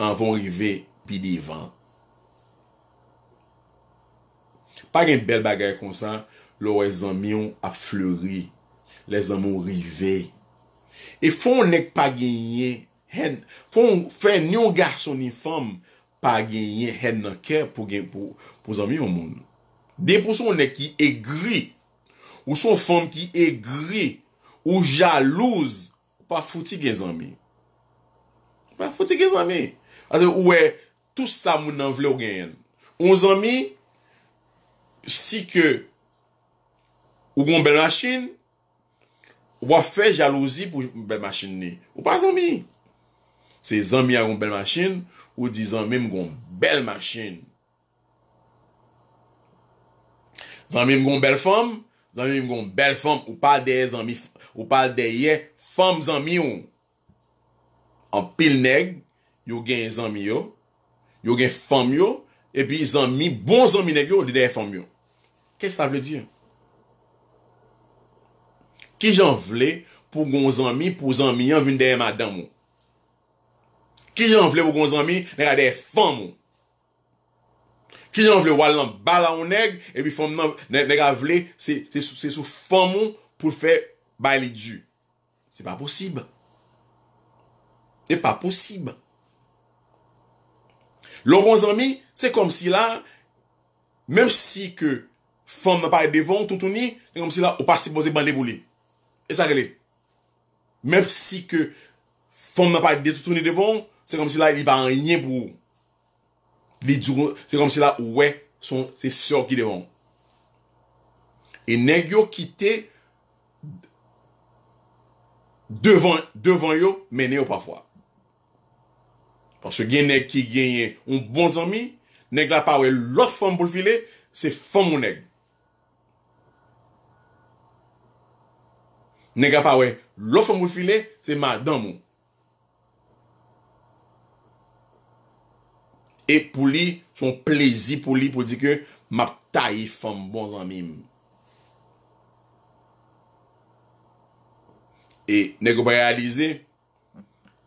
an von rive, pi li van. Pari mwen bel bagay konsa, lor e zanmion a fleuri, le zanmion rive. E fon nek pa genyen, fon fè nyon garson ni fom, pa genyen hèn nan kè pou genyen pou zanmi pou moun. De pou sou nè ki e gri, ou sou fòm ki e gri, ou jalouse, pa foti gen zanmi. Pa foti gen zanmi. Ase ouè, tout sa moun nan vle ou genyen. Ou zanmi, si ke, ou goun bel machin, ou pa fè jalouse pou bel machin ne. Ou pa zanmi. Se zanmi a goun bel machin, ou pa zanmi a goun bel machin, Ou di zanmim goun bel machin. Zanmim goun bel fom. Zanmim goun bel fom. Ou pal deye zanmi. Ou pal deye fom zanmi yo. An pil neg. Yo gen zanmi yo. Yo gen fom yo. E pi zanmi. Bon zanmi neg yo. Di deye fom yo. Kè sa vle di? Ki jan vle pou goun zanmi. Pou zanmi yo. Vin deye madan moun. Qui a voulais pour gros amis, n'est des femmes. Qui a voulais voir bala balle en et puis femme n'est pas c'est, c'est, c'est sous femmes pour faire balle du. C'est pas possible. C'est pas possible. Le grands ami, c'est comme si là, même si que femmes n'ont pas été devant, tout le c'est comme si là, on pas pour bander boulet. Et ça, c'est Même si que femmes n'ont pas été tout le devant, Se kom si la li ba an yin pou ou. Se kom si la ouwe, se sor ki devan. E neg yo kite, devan yo, men yo pa fwa. Pon se gen neg ki gen yon bon zami, neg la pawe, lò fòm pou filè, se fòm moun neg. Neg la pawe, lò fòm pou filè, se ma dam moun. E pou li, son plezi pou li pou di ke map ta yi fèm bon zanmim. E negoparealize,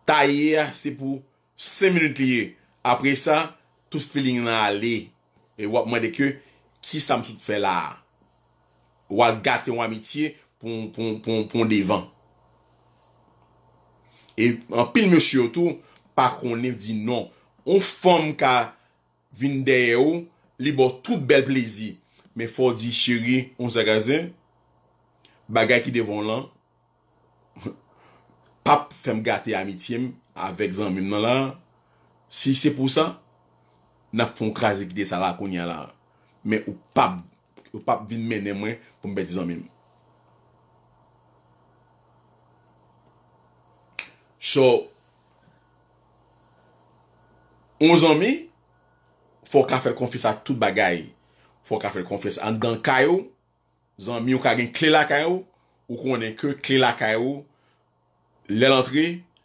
ta yi se pou se minut liye. Apre sa, tout se fèling nan li. E wap mwen de ke, ki sa msout fè la? Wap gate wamitye pou devan. E pil msoutou, pa konif di non. On fom ka vin deye ou, li bo tout bel plezi. Me fo di, chiri, on se gaze, bagay ki devon lan, pap fem gate amitim, avek zanmim nan lan. Si se pou sa, nap fon kaze ki de sa lakonya lan. Me ou pap, ou pap vin mene mwen pou mbet zanmim. So, On zan mi, fò ka fel konfisa tout bagay. Fò ka fel konfisa an dan kayo, zan mi ou ka gen kle la kayo, ou konen ke kle la kayo, lè lantri,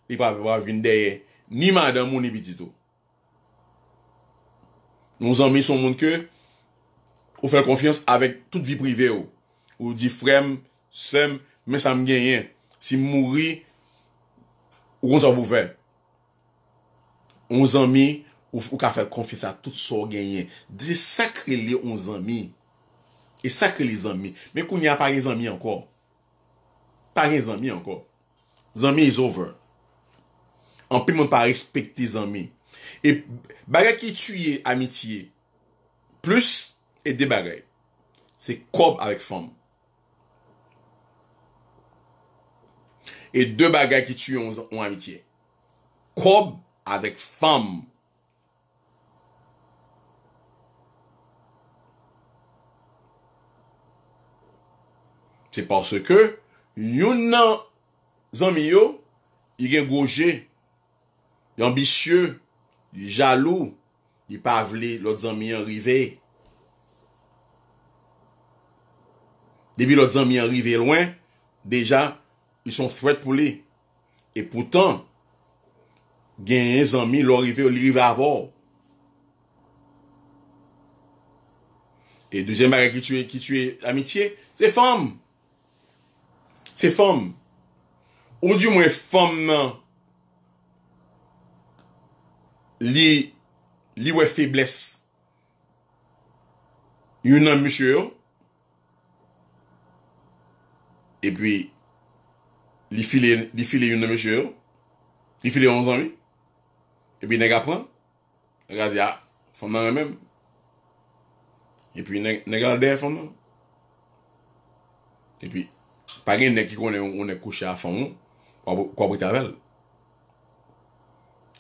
li pape pa vin deye, ni madan mouni bidito. Non zan mi son moun ke, ou fel konfians avèk tout vi prive yo. Ou di frem, sem, men sam genyen, si mouri, ou kon sa pou fè. On zan mi, Ou ka fèl konfisa tout so genyen Disè sakre li yon zanmi E sakre li zanmi Men kou ni a pari zanmi anko Pari zanmi anko Zanmi is over Anpil moun pari spekte zanmi E bagay ki tuye Amitye Plus e de bagay Se kob avèk fam E de bagay ki tuye An amitye Kob avèk fam se panse ke yon nan zanmi yo y gen gouje, y ambisye, y jalou, y pa avle lot zanmi yon rive. Debi lot zanmi yon rive lwen, deja y son fwet pou li. E poutan, gen yon zanmi yon rive yon rive avol. E douze marye ki tue amitye, se famm, Se fom. Ou diyo mwen fom nan li li wè febles yon nan mèche yo e pwi li file yon nan mèche yo li file yon zanvi e pwi nega pran nega zya ah, fom nan mèm e pwi nega nega der fom nan e pwi Pa gen nek ki konen ou nek kouche a fan moun, kwa bou tavel.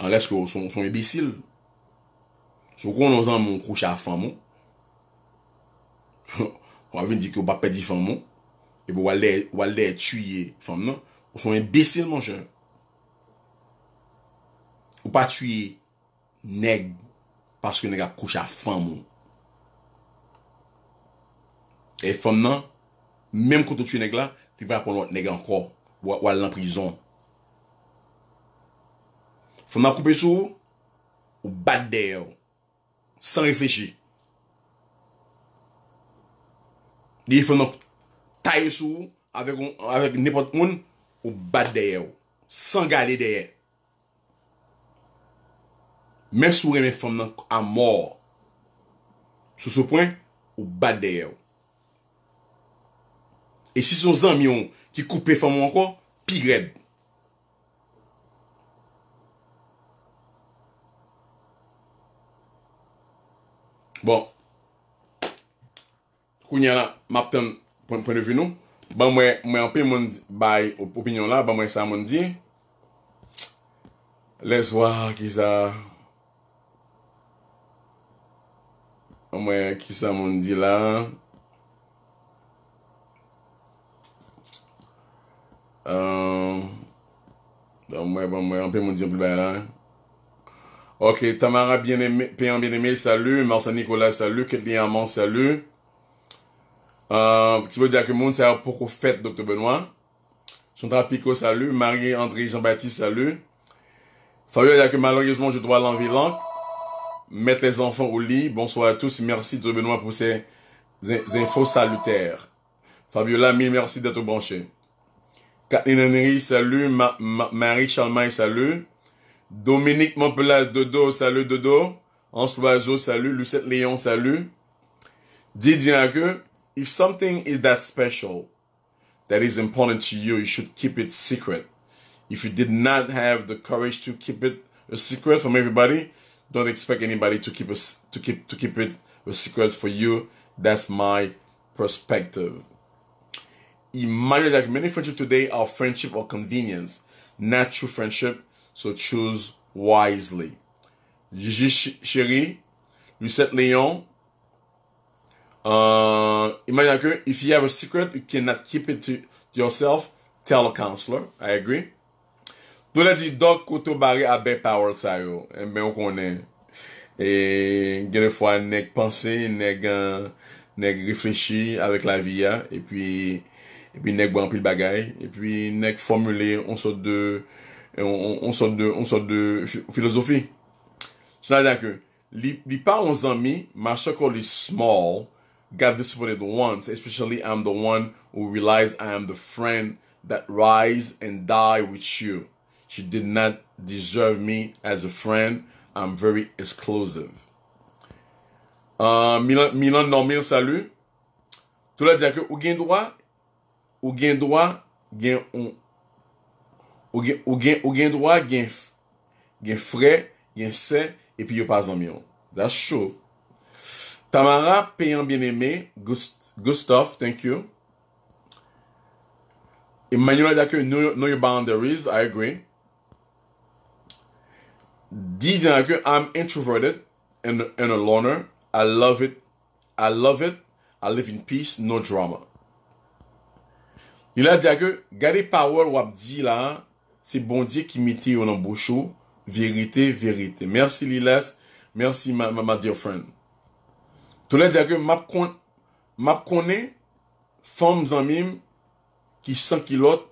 An leske ou son e bisil. Sou konen ou zan moun kouche a fan moun, ou avin di ki ou pa pedi fan moun, e bou walde e tuye fan moun, ou son e bisil moun jen. Ou pa tuye nek, paske nek a kouche a fan moun. E fan moun, menm koute tuye nek la, pi pa pon wot negan kwa walan prizon. Fon nan koupi sou, ou bat deye yo, san refeshi. Diye fon nan taye sou, avek nipot un, ou bat deye yo, san gade deye. Men sou reme fon nan a mor, sou soupwen, ou bat deye yo. E si sou zan miyon ki koupe fè mwen kwa, pi gred. Bon. Kou nye la, mapten, pwende vino. Ban mwen, mwen anpe mwen bay e opinyon la, ban mwen sa mwen di. Les wak ki sa. Ban mwen, ki sa mwen di la. Donc euh, ben, moi bon ben, peut peut dire plus plus là, hein. Ok, Tamara Péan, Bien-Aimé, salut. Marcel, Nicolas, salut Ketli salut. Un euh, petit peu que le monde ça a beaucoup fait, Dr. Benoît. Chantal Pico, salut. Marie-André Jean-Baptiste, salut. Fabio a que malheureusement, je dois l'envie Mettre les enfants au lit. Bonsoir à tous. Merci de Benoît pour ces infos salutaires. Fabiola, mille merci d'être branché. Catherine Henry, salut. Ma, ma, Marie Charlemagne, salut. Dominique Montpellier, Dodo, salut Dodo. Anse Loiseau, salut. Lucette Léon, salut. Didier Nague, if something is that special, that is important to you, you should keep it secret. If you did not have the courage to keep it a secret from everybody, don't expect anybody to keep a, to keep to keep it a secret for you. That's my perspective. Imagine that many friendships today are friendships of convenience, not true friendships, so choose wisely. Jiji chéri, Lucep Leon, uh, imagine that if you have a secret, you cannot keep it to yourself, tell a counselor. I agree. Tout l'a dit, Doc Koutou Barre a ben power sa yo, en eh ben ou konen. E genè fwa, nek pense, nek euh, reflechi avèk la viya, e pi... epi nek bon anpil bagay, epi nek formule, on sot de, on sot de, on sot de filozofi. Se na de akè, li pa 11 anmi, ma chakol li small, gav disipone de once, especially I'm the one who realize I'm the friend that rise and die with you. She did not deserve me as a friend, I'm very exclusive. Euh, milan nanmil salu, tou la de akè, ou gen dwa? ou gen doa gen on. Ou gen, ou gen, ou gen doa gen, gen gen se, puis yo pa That's true. Tamara, Payant bien aimé, Gust, Gustav, thank you. Emmanuel i know, know your boundaries, I agree. Dit que I'm introverted and, and a loner. I love it. I love it. I live in peace, no drama. Y la diya ge, gade pawol wap di la, se bon diye ki miti yonan bochou, verite, verite. Mersi li les, mersi ma dear friend. To le diya ge, map konen, fom zan mim, ki 100 kilot,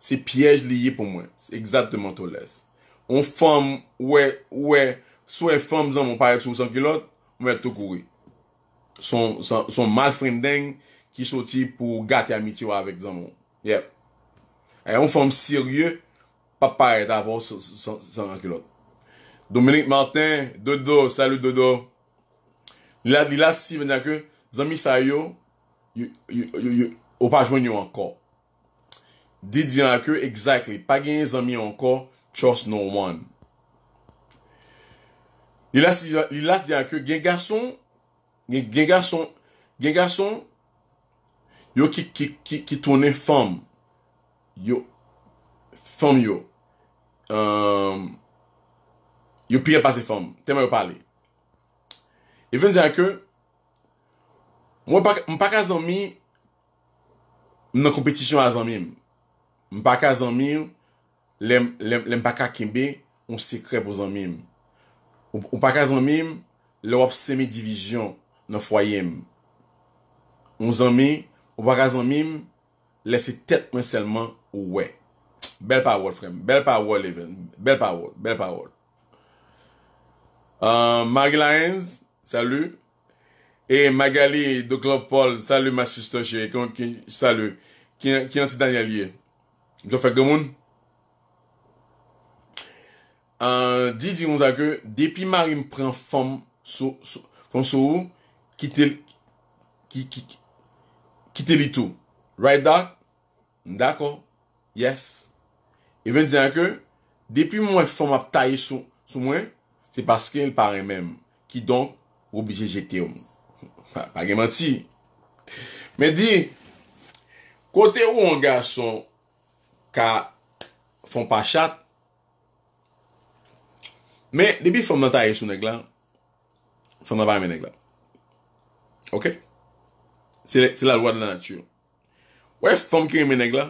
se piyej liye pou mwen. Se exactement to les. On fom, oue, oue, sou e fom zan moun paret sou 100 kilot, mwen tou kouri. Son mal friend deng. ki soti pou gati amityo avek zanmou. Yep. E yon fom sirye, papay et avon san anke lot. Dominique Martin, dodo, salu dodo. Li lat si vende akwe, zanmi sayo, ou pa jwen yo anko. Di dine akwe, exactly, pa genye zanmi anko, trust no one. Li lat si vende akwe, gen gason, gen gason, gen gason, Yo ki tounen fom. Yo. Fom yo. Um, yo pire pase fom. Teman yo pale. E ven diya ke. Mwepaka zanmi. Mwen an kompetisyon an zanmim. Mwepaka zanmi. Lem paka kembe. On se kre pou zanmim. Mwepaka zanmim. Le wap semi divijyon. Nan fwayem. On zanmi. Ou wakazan mim, lese tet mwen selman ou we. Bel pavol frem, bel pavol even. Bel pavol, bel pavol. An, Magli Lines, salu. E Magali, Doklov Paul, salu ma sistoche, salu. Kianti Daniel Ye. Jofa gomoun. An, di di moun euh, zake, depi mary m pren fom sou, fon sou, ki tel, ki, ki, ki, Kite li tou. Right, doc? Ndako. Yes. E ven diyan ke, depi mwen fom ap tayesou sou mwen, se paske l pare menm, ki donk, woubije jete oum. Pa gemanti. Men di, kote ou an gason, ka fom pa chat, men depi fom nan tayesou neglan, fom nan bayme neglan. Ok? Se la lwa de nanatyo. Ou e fom ki re meneg la?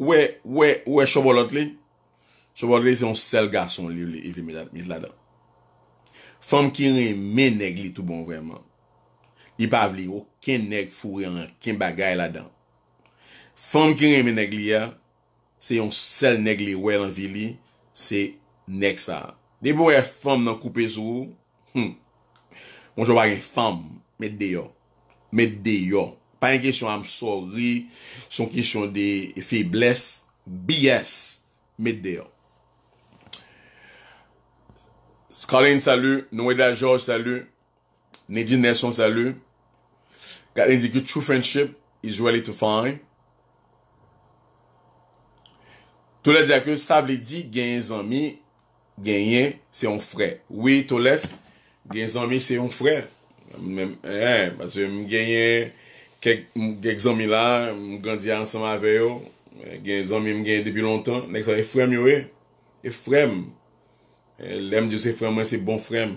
Ou e, ou e, ou e chobolot li? Chobolot li se yon sel garson li, li vli meneg la dan. Fom ki re meneg li, tou bon vreman. Ipav li, ou ken neg fure an, ken bagay la dan. Fom ki re meneg li ya, se yon sel neg li, ou e lanvi li, se nek sa. Debo e fom nan koupe sou, moun jwa bagi fom, met deyo. Met deyo. Pa yon kesyon am sori, son kesyon de febles, biyes. Met deyo. S'kalen salu, nou eda George salu, Nedji Neson salu, kalen di ki True Friendship is ready to find. Toulè di akou, sa vle di, genyen zanmi, genyen, se yon fre. Ouye, toulè, genyen zanmi, se yon fre. Eh, mwen genye kek genzomi la, mwen gandya ansama ave yo, eh, genzomi mwen genye debi lontan, nek sa e frem eh, yo we, e frem, lem diyo se frem, mwen se bon frem,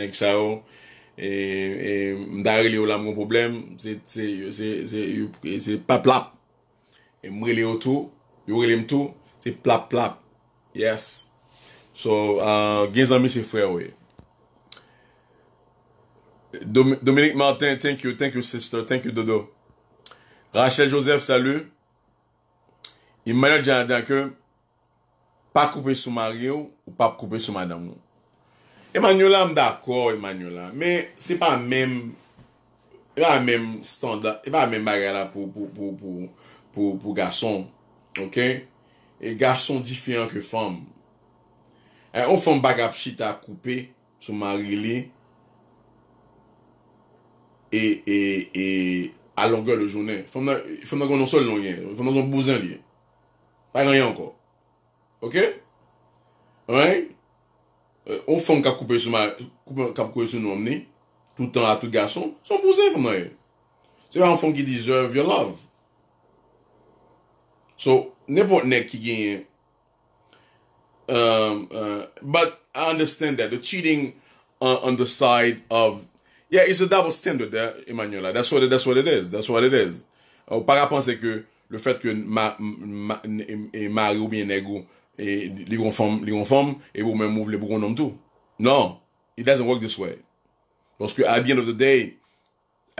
nek sa yo, mwen dare li yo la mwen problem, se pa plap, e mwen li yo tou, yon li m tou, se plap plap, yes, so ah, genzomi se frem yo we. Dominic Martin, thank you, thank you sister, thank you dodo. Rachel Joseph, salut. Emmanuel Djanadankou, pa koupe sou marye ou pa koupe sou madame nou. Emmanuel, am d'akor Emmanuel, men se pa men, se pa men standa, se pa men bagana pou, pou, pou, pou, pou, pou gason. Ok? E gason difiant ke fom. E eh, ou fom bagap chita koupe sou marye li, E, e, e, a longor de jounen. Fèm nan, fèm nan konon sol nan yon. Fèm nan son bouzen li. Pa yon yon kon. Ok? Alright? Ou fèm kap koupè sou nan, kap koupè sou nan mè, toutan a tout gason, son bouzen fèm nan yon. Se yon fèm ki deserve your love. So, nepot nek ki genyen. But, I understand that. The cheating on the side of Yeah, it's a double standard, eh, Emmanuel. That's what, that's what it is. That's what it is. Ou para panse ke le fet ke ma, ma, e mari ou bien negou e li gon fom, li gon fom e pou men mouv le pou kon nom tou. Non, it doesn't work this way. Paske at the end of the day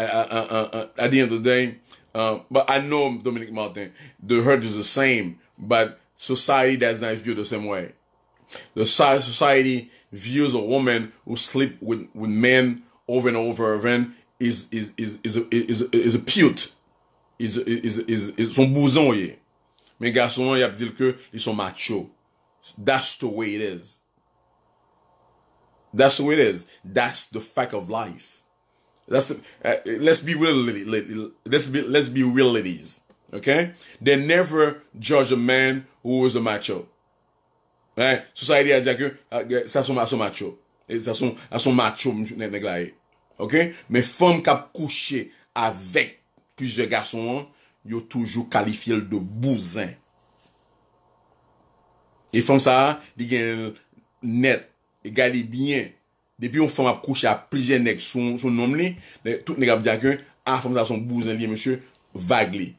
at, at, at the end of the day uh, but I know Dominic Martin the hurt is the same but society does not view the same way. The society views a woman who sleep with, with men over and over again is is is is is is a pute. Is is is is son bouzon ye. Men gason yap dil ke li son macho. That's the way it is. That's the way it is. That's the fact of life. That's uh, let's be real. Let's be let's be real, ladies. Okay, they never judge a man who is a macho. Right? Society has like uh, ça sont macho. E sa son macho msou net neg la e. Ok? Me fom kap kouche avèk plijè gason an, yo toujou kalifye l de bouzèn. E fom sa, di gen net, e gali binyen. Depi yon fom ap kouche ap plijè nek son nom li, tout neg ap diak yon, a ah, fom sa son bouzèn li msou, vag li.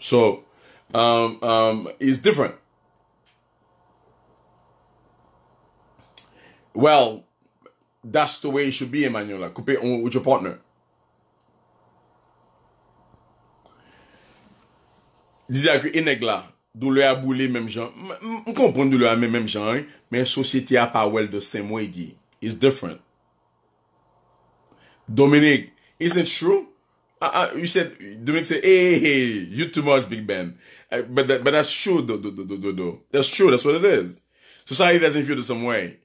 So, um, um, it's different. Well, that's the way it should be, Emmanuel. Coupe on with your partner. Dizè akwe eneg la, do lè a boulè mèm jan. M konpon do lè a mèm jan, men sosyete a pa wèl de same way di. It's different. Dominique, is it true? Uh, uh, you said, Dominique said, hey, hey, you too much, Big Ben. Uh, but, that, but that's true, though, though, though, though, though. That's true, that's what it is. Society doesn't feel the same way.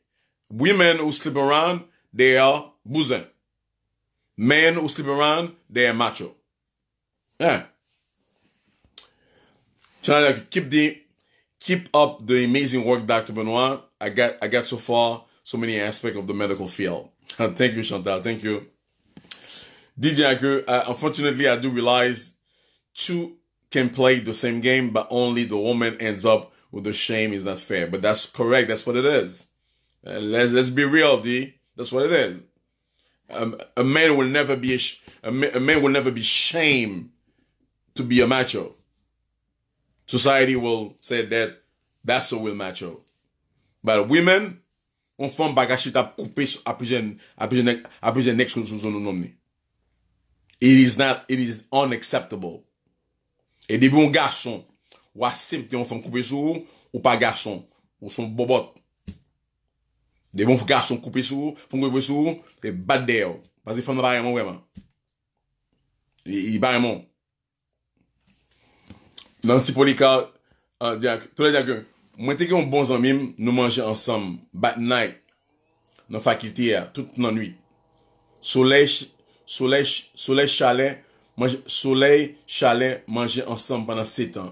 Women who sleep around, they are bosom. Men who sleep around, they are macho. Yeah. Trying keep the keep up the amazing work, Dr. Benoit. I got I got so far so many aspects of the medical field. Thank you, Chantal. Thank you. DJ Agu, uh, unfortunately, I do realize two can play the same game, but only the woman ends up with the shame is not fair. But that's correct. That's what it is. Uh, let's let's be real, D. That's what it is. Um, a man will never be a, a man will never be shamed to be a macho. Society will say that that's a will macho. But women, on femme bagage qui t'a coupé après après après next sous son nom It is not it is unacceptable. Et des bons garçons, ou accepter on femme coupé sous ou pas garçon, ou son bobot. De bon fou garson koupe sou, foun koupe sou, te badè yo. Pazè fèm nan barèman wèman. Y barèman. Nan si polika, tout le diakon. Mwen te gen bon zanmim, nou manje ansam. Bad night. Nan fakilite ya, tout nan nuit. Soleil chalet manje ansam panan setan.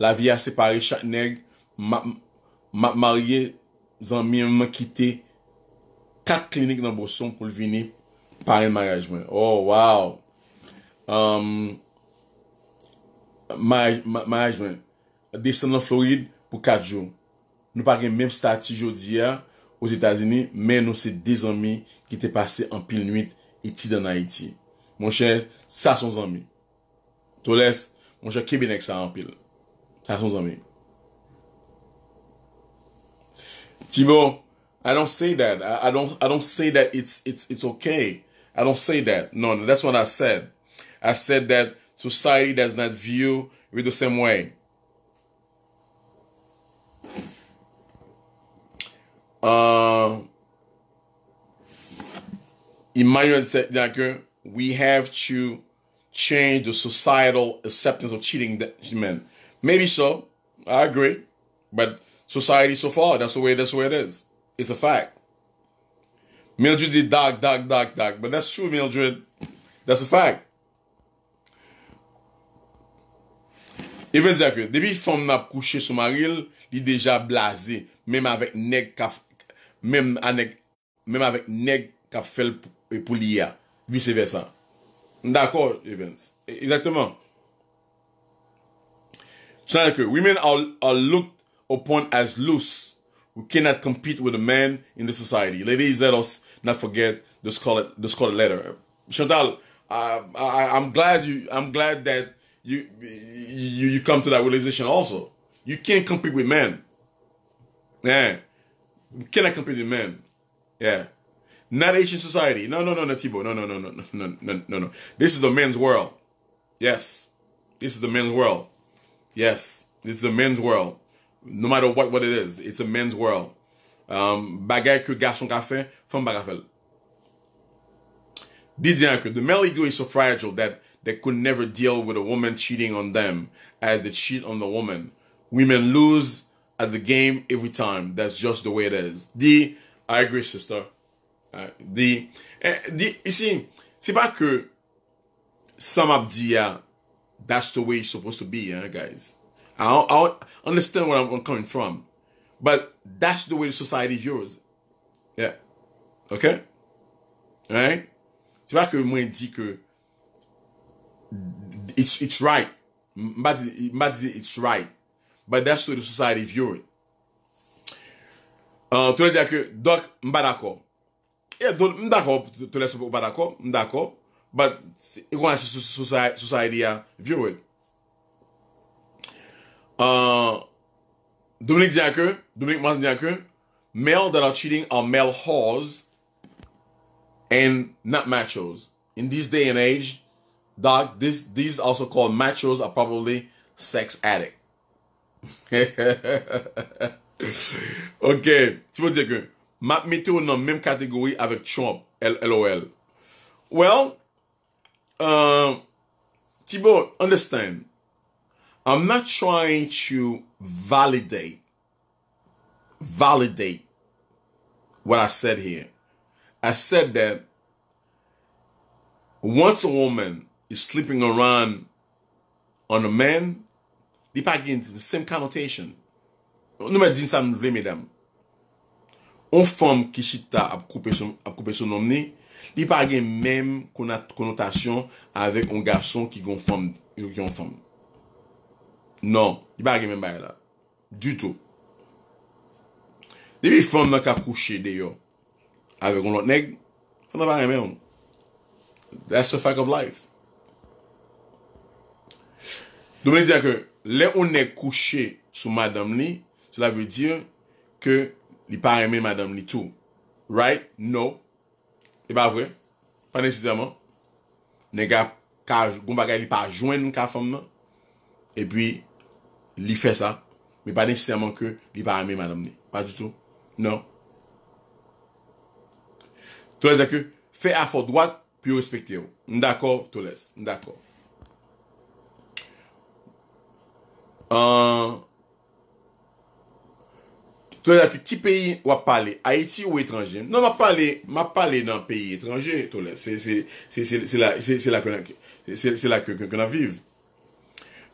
La vie a separe chak neg, map marye... Zan mi yonman kite kat klinik nan Boson pou vini pare yon marajmen. Oh, waw! Um, marajmen. Desen nan Florid pou kat joun. Nou pare menm stati jodi ya ouz Etasini, men nou se de zanmi ki te pase an pil nwit iti dan Haiti. Mon chè, sa son zanmi. To les, mon chè, ki binek sa an pil? Sa son zanmi. Timo, I don't say that. I, I, don't I don't say that it's it's it's okay. I don't say that. No, no, that's what I said. I said that society does not view it the same way. Uh, Emmanuel said that we have to change the societal acceptance of cheating men. Maybe so. I agree. But society so far. That's the way. That's the it is. It's a fact. Mildred did doc, doc, doc, doc, but that's true, Mildred. That's a fact. Even the depuis que debi fòm nap son sur maril, li deja blasé. Même avec nèg même même avec qui avèk fait le vice versa. D'accord, Evans. Exactement. Sè que women femmes are looked upon as loose. We cannot compete with the men in the society. Ladies, let us not forget the scarlet, the scarlet letter. Chantal, uh, I, i am glad you. I'm glad that you, you you come to that realization also. You can't compete with men. Yeah, we cannot compete with men. Yeah, not Asian society. No, no, no, no, Tibo. No, no, no, no, no, no, no, no. This is the men's world. Yes, this is the men's world. Yes, this is the men's world no matter what what it is. It's a men's world. Um, bagay ke gason ka fe, fem baga fel. Didyan ke, the male ego is so fragile that they could never deal with a woman cheating on them as they cheat on the woman. Women lose at the game every time. That's just the way it is. D, I agree, sister. Uh, D, eh, you see, c'est pas que ça m'a dit, that's the way it's supposed to be, guys. I don't, I don't understand where I'm coming from, but that's the way the society views. Yeah. OK? Right? C'est pas que moi dit que it's, it's right. but it's right. But that's the way the society views it. Uh, te le dire que, uh, donc, m'ba d'accord. Yeah, m'dakor, te le dire pas d'accord, m'dakor. But, it's going to society, society uh, view it. Uh, Dominique Diaker, Dominique Martin Diaker, male that are cheating are male whores and not machos. In this day and age, doc, this these also called machos are probably sex addict. ok, tu veux dire que map in the même category kategori Trump, LOL. Well, uh, Thibaut, understand, I'm not trying to validate Validate What I said here I said that Once a woman is sleeping around On a man Di pa gen the same connotation Nou me din sa mre medem On fom ki si ta ap koupeson nomne Di pa gen men konotasyon Avek on gason ki gon fom Yon fom Non, yi pa ge men baye la. Du tou. Debi fom nan ka kouche deyo. A ve kon lot neg, fom nan pa reme yon. That's the fact of life. Do mene diya ke, le ou neg kouche sou madame ni, sela ve diya, ke li pa reme madame ni tou. Right? No. E pa vwe. Pa nesizaman. Neg a, kon bagay li pa jwen nan ka fom nan. E pi, Li fè sa. Mi pa nesistèman ke li pa amè madam ni. Pa doutou. Non. Toulè dè ke, fè a fò dwad, pi ou espektè ou. Mdakò, toulè. Mdakò. Toulè dè ke, ki peyi wap pale? Haiti ou etranje? Non, wap pale nan peyi etranje, toulè. Se la kè nan vive.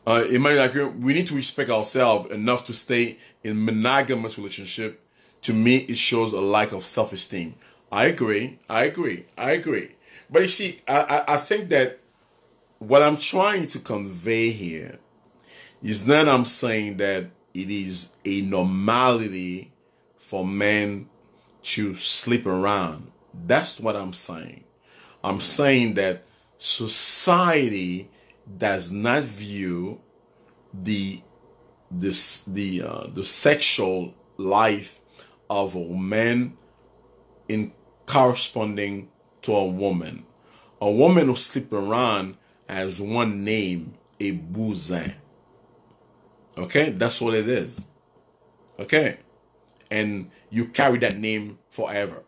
uh, in my opinion, we need to respect ourselves enough to stay in monogamous relationship. To me, it shows a lack of self esteem. I agree. I agree. I agree. But you see, I, I, I think that what I'm trying to convey here is that I'm saying that it is a normality for men to sleep around. That's what I'm saying. I'm saying that society does not view the the the uh, the sexual life of a man in corresponding to a woman. A woman who sleep around has one name, a bouzin. Okay, that's what it is. Okay, and you carry that name forever.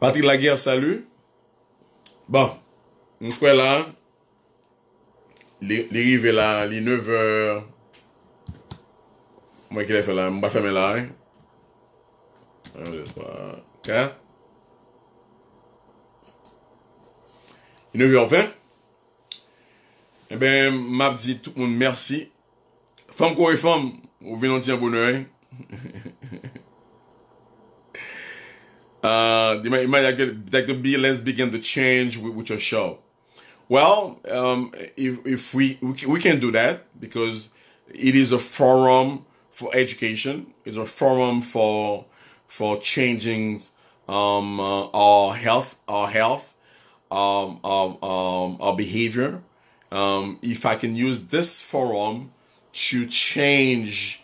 Patrick Laguerre, salut. Bon, mwen skwè la, li rive la, li 9, mwen ke la fè la, mwen ba fè me la, 1, 2, 3, 4, 9, 20, e ben, mwen ap di tout moun mersi, fam kou e fam, ou ven an ti an bonnoy, Uh, you might, you might get, like the BLS begin to change with, with your show. Well, um, if, if we, we can do that because it is a forum for education. It's a forum for for changing um, uh, our health, our health, um, um, um, our behavior. Um, if I can use this forum to change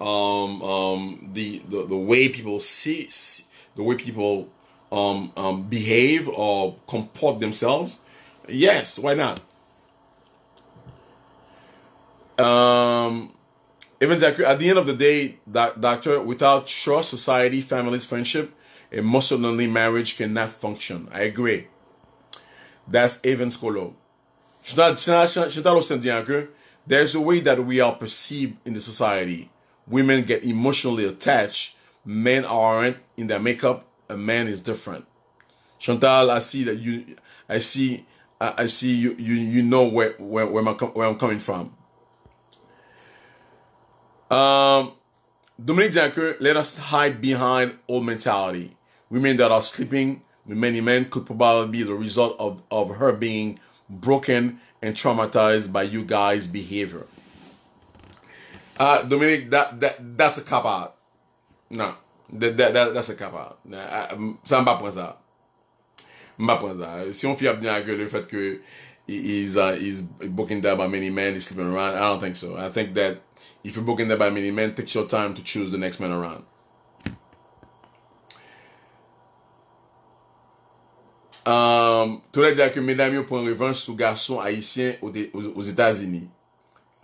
um, um, the, the the way people see, see the way people um, um, behave or comport themselves? Yes, why not? Um, even at the end of the day, doc- doctor, without trust, society, families, friendship, emotionally marriage cannot function. I agree. That's Evans Colo. there's a way that we are perceived in the society. Women get emotionally attached men aren't in their makeup. A man is different. Chantal, I see that you, I see, I, see you, you, you know where, where, where, my, where I'm coming from. Um, Dominique Zanker, let us hide behind old mentality. Women that are sleeping with many men could probably be the result of, of her being broken and traumatized by you guys' behavior. Uh, Dominic, that, that that's a cop out. Nan, that's euh, a cap out. Sa mba pou anza. Mba pou anza. Si yon fi ap diyan akè, le fèt kè he's broken down by many men, he's slipping around, I don't think so. I think that if you're broken down by many men, take your time to choose the next man around. Um, tout lèk diyan kè, Médamio pon revanche sou gason haïsien ou zétazini.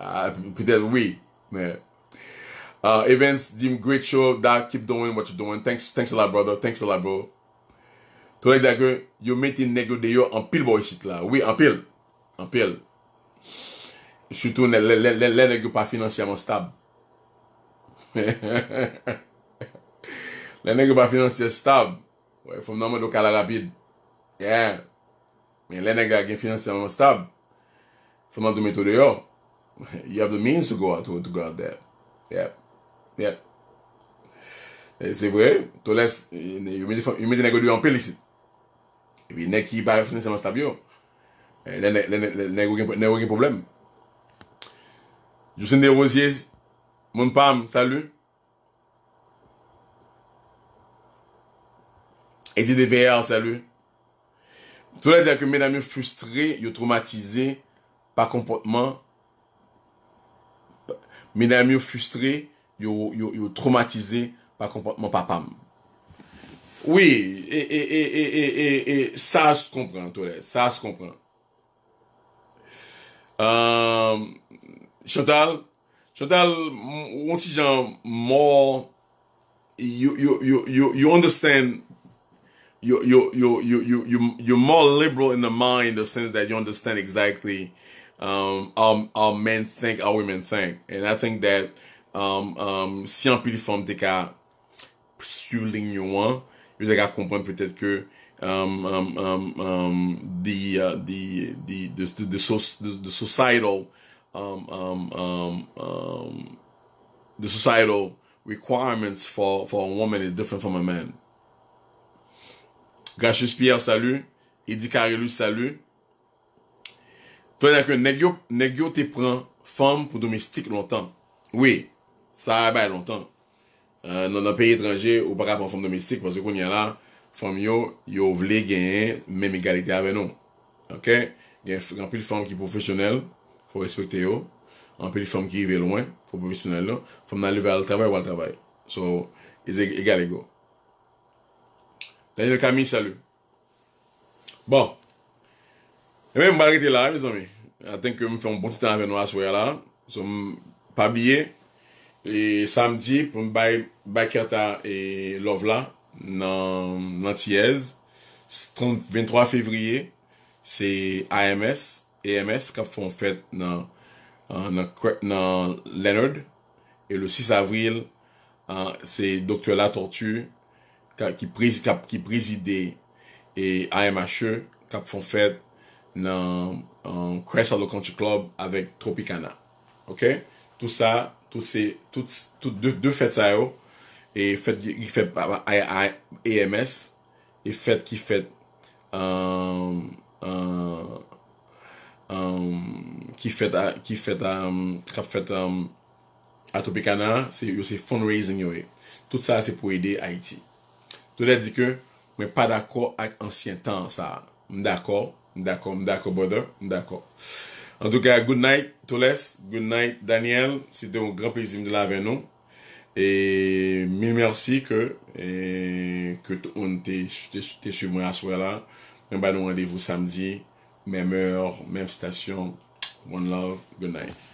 Ah, pou dèl wè, mè. Uh, Evens, Jim, great show. Da, keep doing what you're doing. Thanks a lot, brother. Thanks a lot, bro. Tole deke, yo metin negu deyo anpil boy shit la. Oui, anpil. Anpil. Soutou, le negu pa finansyaman stab. Le negu pa finansyaman stab. Fom nanmen do kalapid. Yeah. Men, le negu a gen finansyaman stab. Fom nanmen do metu deyo. You have the means to go out there. Yeah. C'est vrai, tu laisses, il me dit que tu es en pile ici. Et puis, il n'y a pas de problème. Je suis un des rosiers, mon pâme, salut. Et tu es salut. Tu laisses dire que mes amis frustrés, traumatisés par comportement, mes amis frustrés. yo traumatize pa kompontman pa pam. Oui, e sa se kompren, sa se kompren. Euh, Chantal, Chantal, mwansi jan more, you understand, you more liberal in the mind in the sense that you understand exactly um, how men think, how women think. And I think that Um, um, si an pili fom te ka psiv ling yon yon te ka kompon pwetet ke um, uh, the the the societal the societal requirements for a woman is different from a man Gratius Pierre salu Edi Karelu salu Tonè ke negyo te pran fom pou domestik lontan, wè Sa e bay lontan. Euh, nan nan pey etranje ou pa kap an fom domestik. Pase kon yon yon la, fom yon, yon vle gen menm egalite a venon. Ok? Gen anpil fom ki profesyonel, fom respekte yon. Anpil fom ki yive loin, fom profesyonel yon. Fom nan li ve al travay ou al travay. So, yon egalite yon. Tanyan lakami, salu. Bon. Emen mbari te la, mizomi. Atenke m fom bon titan a venon aswe la. Son pabye, E samdi pou m bay kerta e lov la nan tiyez, 23 fevriye, se AMS e kap fon fet nan Leonard, e le 6 avril, se Dr. La Tortue kap ki prezide e AMHE kap fon fet nan Crest of the Country Club avèk Tropicana. Ok, tout sa... Tout se, tout de fèt ayor, e fèt ki fèt a EMS, e fèt ki fèt, e fèt ki fèt a Atopikana, yon se fònreisen yoy, tout sa se pou yde Haiti. Tout sa di kè, mè pad akò ak ansyen tan sa, md akò, md akò md akò, md akò. En tout kè, good night, Toulès, good night, Daniel, si te ou gran plezim de la venou, e mi mersi ke te ou nte su mwen aswe la, mwen ba nou andevou samdi, mem or, mem stasyon, one love, good night.